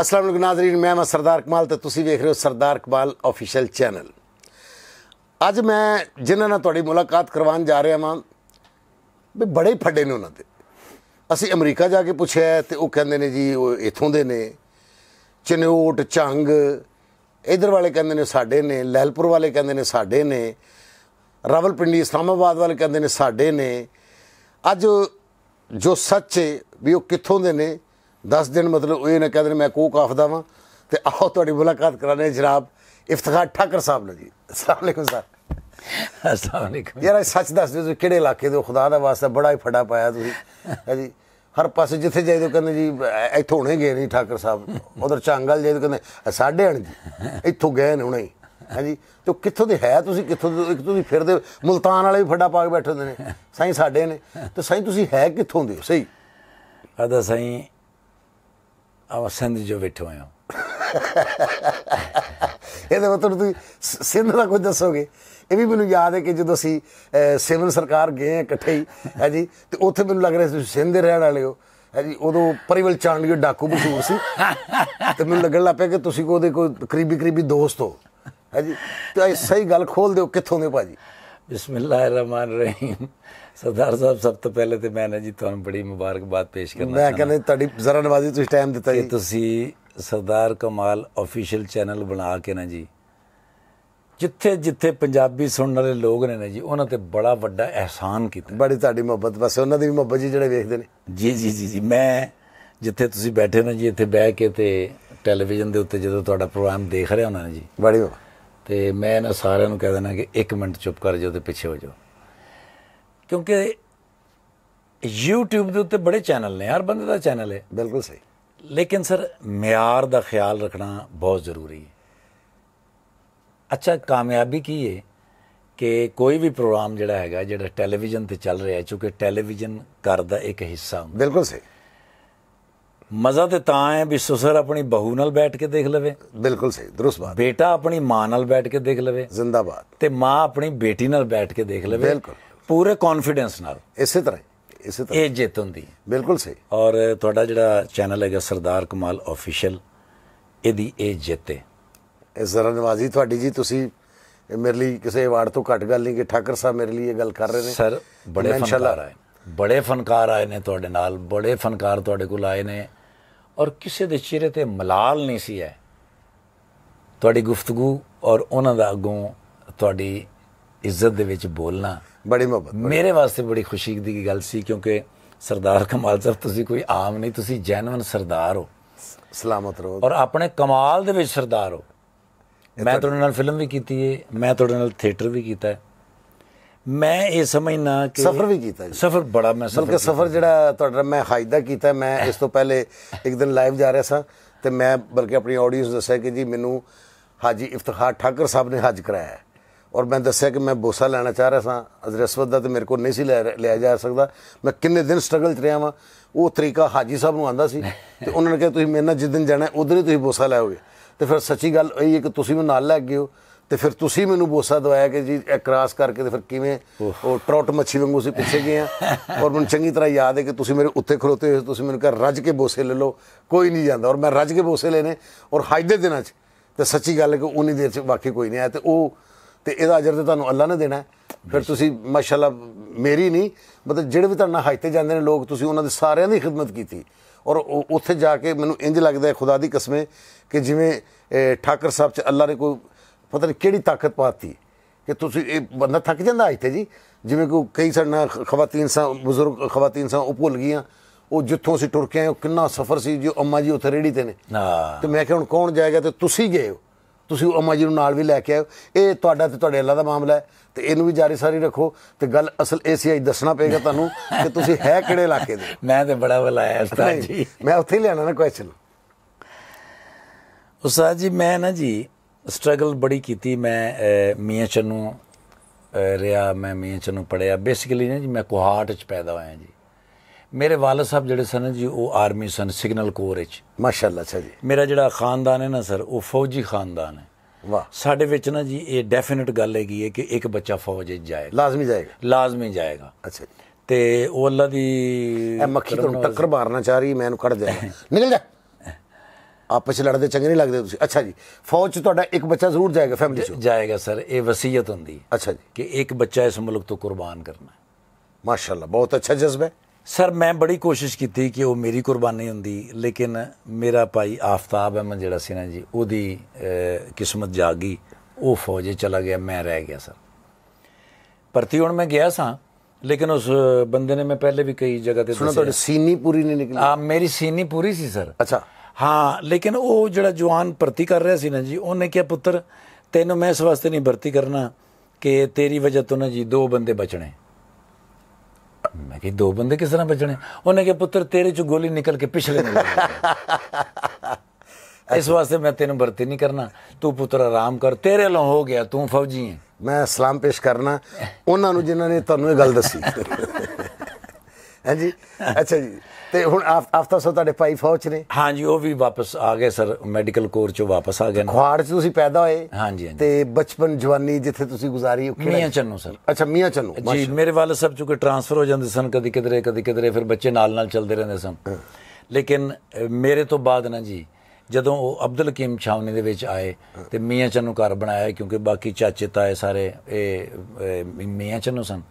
ਅਸਲਾਮ ਅਲੈਕੁਮ ਨਾਜ਼ਰੀਨ ਮੈਂ ਹਾਂ ਸਰਦਾਰ ਕਮਾਲ ਤੇ ਤੁਸੀਂ ਵੇਖ ਰਹੇ ਹੋ ਸਰਦਾਰ ਕਮਾਲ ਅਫੀਸ਼ੀਅਲ ਚੈਨਲ ਅੱਜ ਮੈਂ ਜਿਨ੍ਹਾਂ ਨਾਲ ਤੁਹਾਡੀ ਮੁਲਾਕਾਤ ਕਰਵਾਉਣ ਜਾ ਰਿਹਾ ਹਾਂ ਵੀ ਬੜੇ ਫੱਡੇ ਨੇ ਉਹਨਾਂ ਦੇ ਅਸੀਂ ਅਮਰੀਕਾ ਜਾ ਕੇ ਪੁੱਛਿਆ ਤੇ ਉਹ ਕਹਿੰਦੇ ਨੇ ਜੀ ਉਹ ਇੱਥੋਂ ਦੇ ਨੇ ਚਨੋਟ ਚੰਗ ਇਧਰ ਵਾਲੇ ਕਹਿੰਦੇ ਨੇ ਸਾਡੇ ਨੇ ਲਹਿਲਪੁਰ ਵਾਲੇ ਕਹਿੰਦੇ ਨੇ ਸਾਡੇ ਨੇ ਰਾਵਲਪਿੰਡੀ ਇਸਲਾਮਾਬਾਦ ਵਾਲੇ ਕਹਿੰਦੇ ਨੇ ਸਾਡੇ ਨੇ ਅੱਜ ਜੋ ਸੱਚੇ ਵੀ ਉਹ ਕਿੱਥੋਂ ਦੇ ਨੇ 10 ਦਿਨ ਮਤਲਬ ਇਹ ਨਾ ਕਹਿੰਦੇ ਮੈਂ ਕੋ ਕਾਫਦਾ ਵਾਂ ਤੇ ਆਓ ਤੁਹਾਡੀ ਮੁਲਾਕਾਤ ਕਰਾਣੇ ਜਨਾਬ ਇਫਤਖਾਰ ਠਾਕਰ ਸਾਹਿਬ ਨਾਲ ਜੀ ਅਸਲਾਮ ਅਲੈਕੁਮ ਸਰ ਅਸਲਾਮ ਅਲੈਕੁਮ ਯਾਰ ਸੱਚ ਦੱਸ ਦਿਓ ਕਿਹੜੇ ਇਲਾਕੇ ਦੇ ਖੁਦਾ ਦਾ ਵਾਸਤਾ ਬੜਾ ਹੀ ਫੜਾ ਪਾਇਆ ਤੁਸੀਂ ਹੈ ਜੀ ਹਰ ਪਾਸੇ ਜਿੱਥੇ ਜਾਈਦੋ ਕਹਿੰਦੇ ਜੀ ਇੱਥੋਂ ਨਹੀਂ ਗਏ ਨਹੀਂ ਠਾਕਰ ਸਾਹਿਬ ਉਧਰ ਚਾਂਗਲ ਜਾਈਦੋ ਕਹਿੰਦੇ ਸਾਡੇ ਹਣ ਜੀ ਇੱਥੋਂ ਗਏ ਨੇ ਹੁਣੇ ਹਾਂਜੀ ਤੋ ਕਿੱਥੋਂ ਦੇ ਹੈ ਤੁਸੀਂ ਕਿੱਥੋਂ ਦੇ ਇੱਕ ਤੁਸੀਂ ਫਿਰਦੇ ਮਲਤਾਨ ਵਾਲੇ ਵੀ ਫੱਡਾ ਪਾ ਕੇ ਬੈਠੇ ਹੁੰਦੇ ਨੇ ਸਾਈਂ ਸਾਡੇ ਨੇ ਤੇ ਸਾਈਂ ਤੁਸੀਂ ਹੈ ਕਿੱਥੋਂ ਦੇ ਸਹੀ ਆਦਾ ਸਾਈਂ ਆਵਾ सिंध ਜੋ ਬਿਠੋ आहियां ਇਹਦੇ ਮਤਲਬ ਤੁਸੀਂ ਸਿੰਧ ਦਾ ਕੁਝ ਦੱਸੋਗੇ ਇਹ ਵੀ ਮੈਨੂੰ ਯਾਦ ਹੈ ਕਿ ਜਦੋਂ ਅਸੀਂ ਸਿਵਲ ਸਰਕਾਰ ਗਏ ਹਾਂ ਇਕੱਠੇ ਹੀ ਹੈ ਜੀ ਤੇ ਉੱਥੇ ਮੈਨੂੰ ਲੱਗ ਰਿਹਾ ਸੀ ਤੁਸੀਂ ਸਿੰਧ ਦੇ ਰਹਿਣ ਵਾਲੇ ਹੋ ਹੈ ਜੀ ਉਦੋਂ ਪਰਿਵਲ ਚਾਣ ਲਈ ਡਾਕੂ ਮਸ਼ਹੂਰ ਸੀ ਤੇ ਮੈਨੂੰ ਲੱਗਣ ਲੱਗ ਪਿਆ ਕਿ ਤੁਸੀਂ ਕੋ ਉਹਦੇ ਕੋਈ ਕਰੀਬੀ ਕਰੀਬੀ ਦੋਸਤ ਹੋ ਹੈ ਤਾਂ ਤੇ ਸਹੀ ਗੱਲ ਖੋਲ ਦਿਓ ਕਿੱਥੋਂ ਦੇ ਭਾਜੀ ਬਿਸਮਿਲ੍ਲਾਹਿਰ ਰਹਿਮਾਨ ਰਹੀਮ ਸਰਦਾਰ ਸਾਹਿਬ ਸਭ ਤੋਂ ਪਹਿਲੇ ਤੇ ਮੈਂ ਨਾ ਜੀ ਤੁਹਾਨੂੰ ਬੜੀ ਮੁਬਾਰਕਬਾਦ ਪੇਸ਼ ਕਰਨਾ ਚਾਹੁੰਦਾ ਮੈਂ ਕਹਿੰਦਾ ਤੁਹਾਡੀ ਜ਼ਰਾ ਨਵਾਜ਼ੀ ਤੁਸੀਂ ਟਾਈਮ ਦਿੱਤਾ ਜੀ ਤੁਸੀਂ ਸਰਦਾਰ ਕਮਾਲ ਅਫੀਸ਼ੀਅਲ ਚੈਨਲ ਬਣਾ ਕੇ ਨਾ ਜੀ ਜਿੱਥੇ ਜਿੱਥੇ ਪੰਜਾਬੀ ਸੁਣਨ ਵਾਲੇ ਲੋਕ ਨੇ ਨਾ ਜੀ ਉਹਨਾਂ ਤੇ ਬੜਾ ਵੱਡਾ ਅਹਿਸਾਨ ਕੀਤਾ ਬੜੀ ਤੁਹਾਡੀ ਮੁਹੱਬਤ ਬਸ ਉਹਨਾਂ ਦੀ ਵੀ ਮੁਹੱਬਤ ਜੀ ਜਿਹੜੇ ਵੇਖਦੇ ਨੇ ਜੀ ਜੀ ਜੀ ਜੀ ਮੈਂ ਜਿੱਥੇ ਤੁਸੀਂ ਬੈਠੇ ਨਾ ਜੀ ਇੱਥੇ ਬਹਿ ਕੇ ਤੇ ਟੈਲੀਵਿਜ਼ਨ ਦੇ ਉੱਤੇ ਜਦੋਂ ਤੁਹਾਡਾ ਪ੍ਰੋਗਰਾਮ ਦੇਖ ਰਿਹਾ ਉਹਨਾਂ ਨੇ ਜੀ ਬੜੀ ਤੇ ਮੈਂ ਨਾ ਸਾਰਿਆਂ ਨੂੰ ਕਹਿ ਦੇਣਾ ਕਿ 1 ਮਿੰਟ ਚੁੱਪ ਕਰ ਜਾਓ ਤੇ ਪਿੱਛੇ ਹੋ ਜਾਓ ਕਿਉਂਕਿ YouTube ਦੇ ਉੱਤੇ ਬੜੇ ਚੈਨਲ ਨੇ ਹਰ ਬੰਦੇ ਦਾ ਚੈਨਲ ਹੈ ਬਿਲਕੁਲ ਸਹੀ ਲੇਕਿਨ ਸਰ ਮਿਆਰ ਦਾ ਖਿਆਲ ਰੱਖਣਾ ਬਹੁਤ ਜ਼ਰੂਰੀ ਹੈ ਅੱਛਾ ਕਾਮਯਾਬੀ ਕੀ ਹੈ ਕਿ ਕੋਈ ਵੀ ਪ੍ਰੋਗਰਾਮ ਜਿਹੜਾ ਹੈਗਾ ਜਿਹੜਾ ਟੈਲੀਵਿਜ਼ਨ ਤੇ ਚੱਲ ਰਿਹਾ ਹੈ ਕਿਉਂਕਿ ਟੈਲੀਵਿਜ਼ਨ ਕਰਦਾ ਇੱਕ ਹਿੱਸਾ ਹੁੰਦਾ ਬਿਲਕੁਲ ਸਹੀ ਮਜ਼ਾ ਤੇ ਤਾਂ ਹੈ ਵੀ ਸੁਸਰ ਆਪਣੀ ਬਹੂ ਨਾਲ ਬੈਠ ਕੇ ਦੇਖ ਲਵੇ ਬਿਲਕੁਲ ਸਹੀ ਦਰਸ ਬਾਤ ਬੇਟਾ ਆਪਣੀ ਮਾਂ ਨਾਲ ਬੈਠ ਕੇ ਦੇਖ ਲਵੇ ਜ਼ਿੰਦਾਬਾਦ ਤੇ ਮਾਂ ਆਪਣੀ ਬੇਟੀ ਨਾਲ ਬੈਠ ਕੇ ਦੇਖ ਲਵੇ ਬਿਲਕੁਲ ਪੂਰੇ ਕੌਨਫੀਡੈਂਸ ਨਾਲ ਇਸੇ ਤਰ੍ਹਾਂ ਇਸੇ ਤਰ੍ਹਾਂ ਇਹ ਜਿੱਤ ਹੁੰਦੀ ਬਿਲਕੁਲ ਸਹੀ ਔਰ ਤੁਹਾਡਾ ਜਿਹੜਾ ਚੈਨਲ ਹੈਗਾ ਸਰਦਾਰ ਕਮਾਲ ਅਫੀਸ਼ੀਅਲ ਇਹਦੀ ਇਹ ਜਿੱਤ ਹੈ ਇਹ ਜ਼ਰਾ ਨਵਾਜ਼ੀ ਤੁਹਾਡੀ ਜੀ ਤੁਸੀਂ ਮੇਰੇ ਲਈ ਕਿਸੇ ਅਵਾਰਡ ਤੋਂ ਘੱਟ ਗੱਲ ਨਹੀਂ ਕਿ ਠਾਕਰ ਸਾਹਿਬ ਮੇਰੇ ਲਈ ਇਹ ਗੱਲ ਕਰ ਰਹੇ ਨੇ ਸਰ ਬੜੇ ਫਨਕਾਰ ਆਏ ਬੜੇ ਫਨਕਾਰ ਆਏ ਨੇ ਤੁਹਾਡੇ ਨਾਲ ਬੜੇ ਫਨਕਾਰ ਤੁਹਾਡੇ ਕੋਲ ਆਏ ਨੇ ਔਰ ਕਿਸੇ ਦੇ ਚਿਹਰੇ ਤੇ ਮਲਾਲ ਨਹੀਂ ਸੀ ਹੈ ਤੁਹਾਡੀ ਗੁਫ਼ਤਗੂ ਔਰ ਉਹਨਾਂ ਦਾ ਅੱਗੋਂ ਤੁਹਾਡੀ ਇੱਜ਼ਤ ਦੇ ਵਿੱਚ ਬੋਲਣਾ ਬੜੀ ਮੁਹੱਬਤ ਮੇਰੇ ਵਾਸਤੇ ਬੜੀ ਖੁਸ਼ੀ ਦੀ ਗੱਲ ਸੀ ਕਿਉਂਕਿ ਸਰਦਾਰ ਕਮਾਲ ਸਰ ਤੁਸੀਂ ਕੋਈ ਆਮ ਨਹੀਂ ਤੁਸੀਂ ਜੈਨੂਨ ਸਰਦਾਰ ਹੋ ਸਲਾਮਤ ਰਹੋ ਔਰ ਆਪਣੇ ਕਮਾਲ ਦੇ ਵਿੱਚ ਸਰਦਾਰ ਹੋ ਮੈਂ ਤੁਹਾਡੇ ਨਾਲ ਫਿਲਮ ਵੀ ਕੀਤੀ ਹੈ ਮੈਂ ਤੁਹਾਡੇ ਨਾਲ ਥੀਏਟਰ ਵੀ ਕੀਤਾ ਹੈ ਮੈਂ ਇਹ ਸਮਝਣਾ ਕਿ ਸਫਰ ਵੀ ਕੀਤਾ ਜੀ ਸਫਰ ਬੜਾ ਮੈਂ ਸਫਰ ਬਲਕਿ ਸਫਰ ਜਿਹੜਾ ਤੁਹਾਡਾ ਮੈਂ ਹਾਇਦਾ ਕੀਤਾ ਮੈਂ ਇਸ ਤੋਂ ਪਹਿਲੇ ਇੱਕ ਦਿਨ ਲਾਈਵ ਜਾ ਰਿਹਾ ਸਾਂ ਤੇ ਮੈਂ ਬਲਕਿ ਆਪਣੀ ਆਡੀਅנס ਦੱਸਿਆ ਕਿ ਜੀ ਮੈਨੂੰ ਹਾਜੀ ਇਫਤਖਾਰ ਠਾਕਰ ਸਾਹਿਬ ਨੇ ਹੱਜ ਕਰਾਇਆ ਔਰ ਮੈਂ ਦੱਸਿਆ ਕਿ ਮੈਂ ਬੋਸਾ ਲੈਣਾ ਚਾਹ ਰਿਹਾ ਸਾਂ ਅਜ਼ਰਸਵਤ ਦਾ ਤੇ ਮੇਰੇ ਕੋਲ ਨਹੀਂ ਸੀ ਲਿਆ ਜਾ ਸਕਦਾ ਮੈਂ ਕਿੰਨੇ ਦਿਨ ਸਟਰਗਲ 'ਚ ਰਿਹਾ ਵਾਂ ਉਹ ਤਰੀਕਾ ਹਾਜੀ ਸਾਹਿਬ ਨੂੰ ਆਂਦਾ ਸੀ ਤੇ ਉਹਨਾਂ ਨੇ ਕਿਹਾ ਤੁਸੀਂ ਮੇਰੇ ਨਾਲ ਦਿਨ ਜਾਣਾ ਉਧਰ ਹੀ ਤੁਸੀਂ ਬੋਸਾ ਲੈ ਆਓਗੇ ਤੇ ਫਿਰ ਸੱਚੀ ਗੱਲ ਇਹ ਹੈ ਕਿ ਤੁਸੀਂ ਮੈਨੂੰ ਨਾਲ ਲੈ ਗਏ ਹੋ ਤੇ ਫਿਰ ਤੁਸੀਂ ਮੈਨੂੰ ਬੋਸਾ ਦਵਾਇਆ ਕਿ ਜੀ ਇਹ ਕ੍ਰਾਸ ਕਰਕੇ ਤੇ ਫਿਰ ਕਿਵੇਂ ਉਹ ਟਰੌਟ ਮੱਛੀ ਵਾਂਗੂ ਸੀ ਪਿੱਛੇ ਗਏ ਆ ਔਰ ਮੈਨੂੰ ਚੰਗੀ ਤਰ੍ਹਾਂ ਯਾਦ ਹੈ ਕਿ ਤੁਸੀਂ ਮੇਰੇ ਉੱਤੇ ਖਲੋਤੇ ਹੋ ਤੁਸੀਂ ਮੈਨੂੰ ਕਿਹਾ ਰੱਜ ਕੇ ਬੋਸੇ ਲੈ ਲਓ ਕੋਈ ਨਹੀਂ ਜਾਂਦਾ ਔਰ ਮੈਂ ਰੱਜ ਕੇ ਬੋਸੇ ਲੈਨੇ ਔਰ ਹਾਜਦੇ ਦਿਨਾਂ 'ਚ ਤੇ ਸੱਚੀ ਗੱਲ ਹੈ ਕਿ ਉਨੀ ਦੇਰ 'ਚ ਬਾਕੀ ਕੋਈ ਨਹੀਂ ਆਇਆ ਤੇ ਉਹ ਤੇ ਇਹਦਾ ਅਜਰ ਤੇ ਤੁਹਾਨੂੰ ਅੱਲਾ ਨੇ ਦੇਣਾ ਫਿਰ ਤੁਸੀਂ ਮਾਸ਼ਾਅੱਲਾ ਮੇਰੀ ਨਹੀਂ ਮਤਲਬ ਜਿਹੜੇ ਵੀ ਤੁਹਾਡੇ ਨਾਲ ਹਜ ਤੇ ਜਾਂਦੇ ਨੇ ਲੋਕ ਤੁਸੀਂ ਉਹਨਾਂ ਦੇ ਸਾਰਿਆਂ ਦੀ ਖਿਦਮਤ ਕੀਤੀ ਔਰ ਉੱਥੇ ਜਾ ਕੇ ਮੈਨੂੰ ਇੰਜ ਲੱਗਦਾ ਹੈ ਖੁਦਾ ਦੀ ਕਸਮੇ ਕਿ ਜਿਵੇਂ ਠਾਕਰ ਸਾਹਿਬ ਚ ਅੱਲਾ ਨੇ ਕੋਈ ਪਤਾ ਨਹੀਂ ਕਿਹੜੀ ਤਾਕਤ ਪਾਤੀ ਕਿ ਤੁਸੀਂ ਇਹ ਬੰਦਾ ਥੱਕ ਜਾਂਦਾ ਅੱਜ ਤੇ ਜੀ ਜਿਵੇਂ ਕੋਈ ਕਈ ਸਾਡਾ ਖਵਾਤੀਨ ਸਾਂ ਬਜ਼ੁਰਗ ਖਵਾਤੀਨ ਸਾਂ ਉਹ ਭੁੱਲ ਗਈਆਂ ਉਹ ਜਿੱਥੋਂ ਅਸੀਂ ਟੁਰ ਕੇ ਆਏ ਉਹ ਕਿੰਨਾ ਸਫ਼ਰ ਸੀ ਜੋ ਅੰਮਾ ਜੀ ਉੱਥੇ ਰੇੜੀ ਤੇ ਨੇ ਤੇ ਮੈਂ ਕਿਹਾ ਹੁਣ ਕੌਣ ਜਾਏਗਾ ਤੇ ਤੁਸੀਂ ਗਏ ਹੋ ਤੁਸੀਂ ਅਮਾ ਜੀ ਨੂੰ ਨਾਲ ਵੀ ਲੈ ਕੇ ਆਓ ਇਹ ਤੁਹਾਡਾ ਤੇ ਤੁਹਾਡੇ ਅੱਲਾ ਦਾ ਮਾਮਲਾ ਹੈ ਤੇ ਇਹਨੂੰ ਵੀ ਜਾਰੀ ਸਾਰੀ ਰੱਖੋ ਤੇ ਗੱਲ ਅਸਲ ਇਹ ਸੀ ਅੱਜ ਦੱਸਣਾ ਪਏਗਾ ਤੁਹਾਨੂੰ ਕਿ ਤੁਸੀਂ ਹੈ ਕਿਹੜੇ ਇਲਾਕੇ ਦੇ ਮੈਂ ਤੇ ਬੜਾ ਬੁਲਾਇਆ ਉਸਤਾਦ ਜੀ ਮੈਂ ਉੱਥੇ ਹੀ ਲੈਣਾ ਨਾ ਕੁਐਸਚਨ ਉਸਤਾਦ ਜੀ ਮੈਂ ਨਾ ਜੀ ਸਟਰਗਲ ਬੜੀ ਕੀਤੀ ਮੈਂ ਮੀਆਂ ਚੰਨੂ ਰਿਆ ਮੈਂ ਮੀਆਂ ਚੰਨੂ ਪੜਿਆ ਬੇਸਿਕਲੀ ਨਾ ਜੀ ਮੈਂ ਕੋਹਾਟ ਚ ਪੈਦਾ ਹੋਇਆ ਜੀ ਮੇਰੇ ਵਾਲਦ ਸਾਹਿਬ ਜਿਹੜੇ ਸਨ ਜੀ ਉਹ ਆਰਮੀ ਸਨ ਸਿਗਨਲ ਕੋਰ ਵਿੱਚ ਮਾਸ਼ਾਅੱਲਾ ਅੱਛਾ ਜੀ ਮੇਰਾ ਜਿਹੜਾ ਖਾਨਦਾਨ ਹੈ ਨਾ ਸਰ ਉਹ ਫੌਜੀ ਖਾਨਦਾਨ ਹੈ ਵਾਹ ਸਾਡੇ ਵਿੱਚ ਨਾ ਜੀ ਇਹ ਡੈਫੀਨਿਟ ਗੱਲ ਹੈਗੀ ਹੈ ਕਿ ਇੱਕ ਬੱਚਾ ਫੌਜ ਵਿੱਚ ਜਾਏਗਾ ਲਾਜ਼ਮੀ ਜਾਏਗਾ ਲਾਜ਼ਮੀ ਜਾਏਗਾ ਅੱਛਾ ਜੀ ਤੇ ਉਹ ਅੱਲਾ ਦੀ ਇਹ ਮੱਖੀ ਤੁਹਾਨੂੰ ਟੱਕਰ ਮਾਰਨਾ ਚਾਹ ਰਹੀ ਮੈਂ ਇਹਨੂੰ ਕੱਢ ਦਿਆਂ ਨਿਕਲ ਜਾ ਆਪਸ ਵਿੱਚ ਲੜਦੇ ਚੰਗੇ ਨਹੀਂ ਲੱਗਦੇ ਤੁਸੀਂ ਅੱਛਾ ਜੀ ਫੌਜ 'ਚ ਤੁਹਾਡਾ ਇੱਕ ਬੱਚਾ ਜ਼ਰੂਰ ਜਾਏਗਾ ਫੈਮਿਲੀ 'ਚ ਜਾਏਗਾ ਸਰ ਇਹ ਵਸੀਅਤ ਹੁੰਦੀ ਅੱਛਾ ਜੀ ਕਿ ਇੱਕ ਬੱਚਾ ਇਸ ਮੁਲਕ ਤੋਂ ਕੁਰਬਾਨ ਕਰਨਾ ਮਾਸ਼ਾਅੱਲਾ ਬਹੁਤ ਅੱਛਾ ਜਜ਼ਬਾ ਹੈ ਸਰ ਮੈਂ ਬੜੀ ਕੋਸ਼ਿਸ਼ ਕੀਤੀ ਕਿ ਉਹ ਮੇਰੀ ਕੁਰਬਾਨੀ ਹੁੰਦੀ ਲੇਕਿਨ ਮੇਰਾ ਭਾਈ ਆਫਤਾਬ ਅਹਿਮਦ ਜਿਹੜਾ ਸੀ ਨਾ ਜੀ ਉਹਦੀ ਕਿਸਮਤ ਜਾਗੀ ਉਹ ਫੌਜੇ ਚਲਾ ਗਿਆ ਮੈਂ ਰਹਿ ਗਿਆ ਸਰ ਪਰਤੀ ਹੁਣ ਮੈਂ ਗਿਆ ਸਾਂ ਲੇਕਿਨ ਉਸ ਬੰਦੇ ਨੇ ਮੈਂ ਪਹਿਲੇ ਵੀ ਕਈ ਜਗ੍ਹਾ ਤੇ ਸੁਣਾ ਤੁਹਾਡੀ ਸੀਨੀ ਪੂਰੀ ਨਹੀਂ ਨਿਕਲੀ ਆ ਮੇਰੀ ਸੀਨੀ ਪੂਰੀ ਸੀ ਸਰ ਅੱਛਾ ਹਾਂ ਲੇਕਿਨ ਉਹ ਜਿਹੜਾ ਜਵਾਨ ਭਰਤੀ ਕਰ ਰਿਹਾ ਸੀ ਨਾ ਜੀ ਉਹਨੇ ਕਿਹਾ ਪੁੱਤਰ ਤੈਨੂੰ ਮੈਂ ਇਸ ਵਾਸਤੇ ਨਹੀਂ ਭਰਤੀ ਕਰਨਾ ਕਿ ਤੇਰੀ ਵਜ੍ਹਾ ਤੋਂ ਨਾ ਜੀ ਦੋ ਬੰਦੇ ਬਚਣੇ ਮੈਂ ਕਿ ਦੋ ਬੰਦੇ ਕਿਸ ਤਰ੍ਹਾਂ ਬਚਣੇ ਉਹਨੇ ਕਿ ਪੁੱਤਰ ਤੇਰੇ ਚ ਗੋਲੀ ਨਿਕਲ ਕੇ ਪਿਛਲੇ ਨੂੰ ਇਸ ਵਾਸਤੇ ਮੈਂ ਤੈਨੂੰ ਵਰਤੀ ਨਹੀਂ ਕਰਨਾ ਤੂੰ ਪੁੱਤਰ ਆਰਾਮ ਕਰ ਤੇਰੇ ਲੋ ਹੋ ਗਿਆ ਤੂੰ ਫੌਜੀ ਹੈ ਮੈਂ ਸਲਾਮ ਪੇਸ਼ ਕਰਨਾ ਉਹਨਾਂ ਨੂੰ ਜਿਨ੍ਹਾਂ ਨੇ ਤੁਹਾਨੂੰ ਇਹ ਗੱਲ ਦੱਸੀ ਹਾਂਜੀ ਅੱਛਾ ਜੀ ਤੇ ਹੁਣ ਹਫਤਾ ਸੋ ਤੁਹਾਡੇ ਭਾਈ ਫੌਜ ਨੇ ਹਾਂਜੀ ਉਹ ਵੀ ਵਾਪਸ ਆ ਗਏ ਸਰ ਮੈਡੀਕਲ ਕੋਰ ਚੋਂ ਵਾਪਸ ਆ ਗਏ ਖਵਾੜ ਚ ਤੁਸੀਂ ਪੈਦਾ ਹੋਏ ਹਾਂਜੀ ਹਾਂਜੀ ਤੇ ਬਚਪਨ ਜਵਾਨੀ ਜਿੱਥੇ ਤੁਸੀਂ ਗੁਜ਼ਾਰੀ ਉਹ ਕਿਹੜਾ ਮੀਆਂ ਚੰਨੂ ਸਰ ਅੱਛਾ ਮੀਆਂ ਚੰਨੂ ਜੀ ਮੇਰੇ ਵਾਲੇ ਸਭ ਚੁੱਕੇ ਟ੍ਰਾਂਸਫਰ ਹੋ ਜਾਂਦੇ ਸਨ ਕਦੀ ਕਿਧਰੇ ਕਦੀ ਕਿਧਰੇ ਫਿਰ ਬੱਚੇ ਨਾਲ ਨਾਲ ਚੱਲਦੇ ਰਹਿੰਦੇ ਸਨ ਲੇਕਿਨ ਮੇਰੇ ਤੋਂ ਬਾਅਦ ਨਾ ਜੀ ਜਦੋਂ ਉਹ ਅਬਦੁਲ ਕੀਮ ਛਾਵਨੀ ਦੇ ਵਿੱਚ ਆਏ ਤੇ ਮੀਆਂ ਚੰਨੂ ਘਰ ਬਣਾਇਆ ਕਿਉਂਕਿ ਬਾਕੀ ਚਾਚੇ ਤਾਏ ਸਾਰੇ ਇਹ ਮੀਆਂ ਚੰਨੂ ਸਨ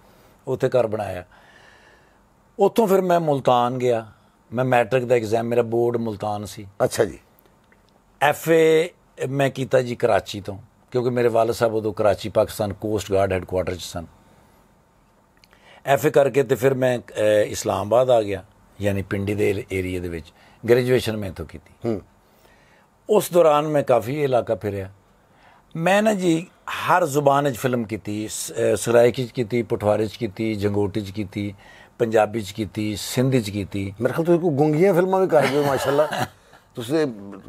ਉੱਥੇ ਘਰ ਬਣਾਇਆ ਉੱਥੋਂ ਫਿਰ ਮੈਂ ਮੁਲਤਾਨ ਗਿਆ ਮੈਂ ਮੈਟ੍ਰਿਕ ਦਾ ਐਗਜ਼ਾਮ ਮੇਰਾ ਬੋਰਡ ਮੁਲਤਾਨ ਸੀ ਅੱਛਾ ਜੀ ਐਫਏ ਮੈਂ ਕੀਤਾ ਜੀ ਕਰਾਚੀ ਤੋਂ ਕਿਉਂਕਿ ਮੇਰੇ ਵਾਲਦ ਸਾਹਿਬ ਉਦੋਂ Karachi Pakistan coast guard headquarter 'ਚ ਸਨ ਐਫਏ ਕਰਕੇ ਤੇ ਫਿਰ ਮੈਂ ਇਸਲਾਮਾਬਾਦ ਆ ਗਿਆ ਯਾਨੀ ਪਿੰਡੀ ਦੇ ਏਰੀਆ ਦੇ ਵਿੱਚ ਗ੍ਰੈਜੂਏਸ਼ਨ ਮੈਂ ਤੋਂ ਕੀਤੀ ਹੂੰ ਉਸ ਦੌਰਾਨ ਮੈਂ ਕਾਫੀ ਇਲਾਕਾ ਫਿਰਿਆ ਮੈਂ ਨਾ ਜੀ ਹਰ ਜ਼ੁਬਾਨ 'ਚ ਫਿਲਮ ਕੀਤੀ ਸਰਾਇਕੀ 'ਚ ਕੀਤੀ ਪਟਵਾਰੀ 'ਚ ਕੀਤੀ ਜੰਗੋਟੀ 'ਚ ਕੀਤੀ ਪੰਜਾਬੀ ਚ ਕੀਤੀ ਸਿੰਧੀ ਚ ਕੀਤੀ ਮੇਰੇ ਖਿਆਲ ਤੁਸੀਂ ਕੋ ਗੁੰਗੀਆਂ ਫਿਲਮਾਂ ਵੀ ਕਰਦੇ ਹੋ ਮਾਸ਼ਾਅੱਲਾ ਤੁਸੀਂ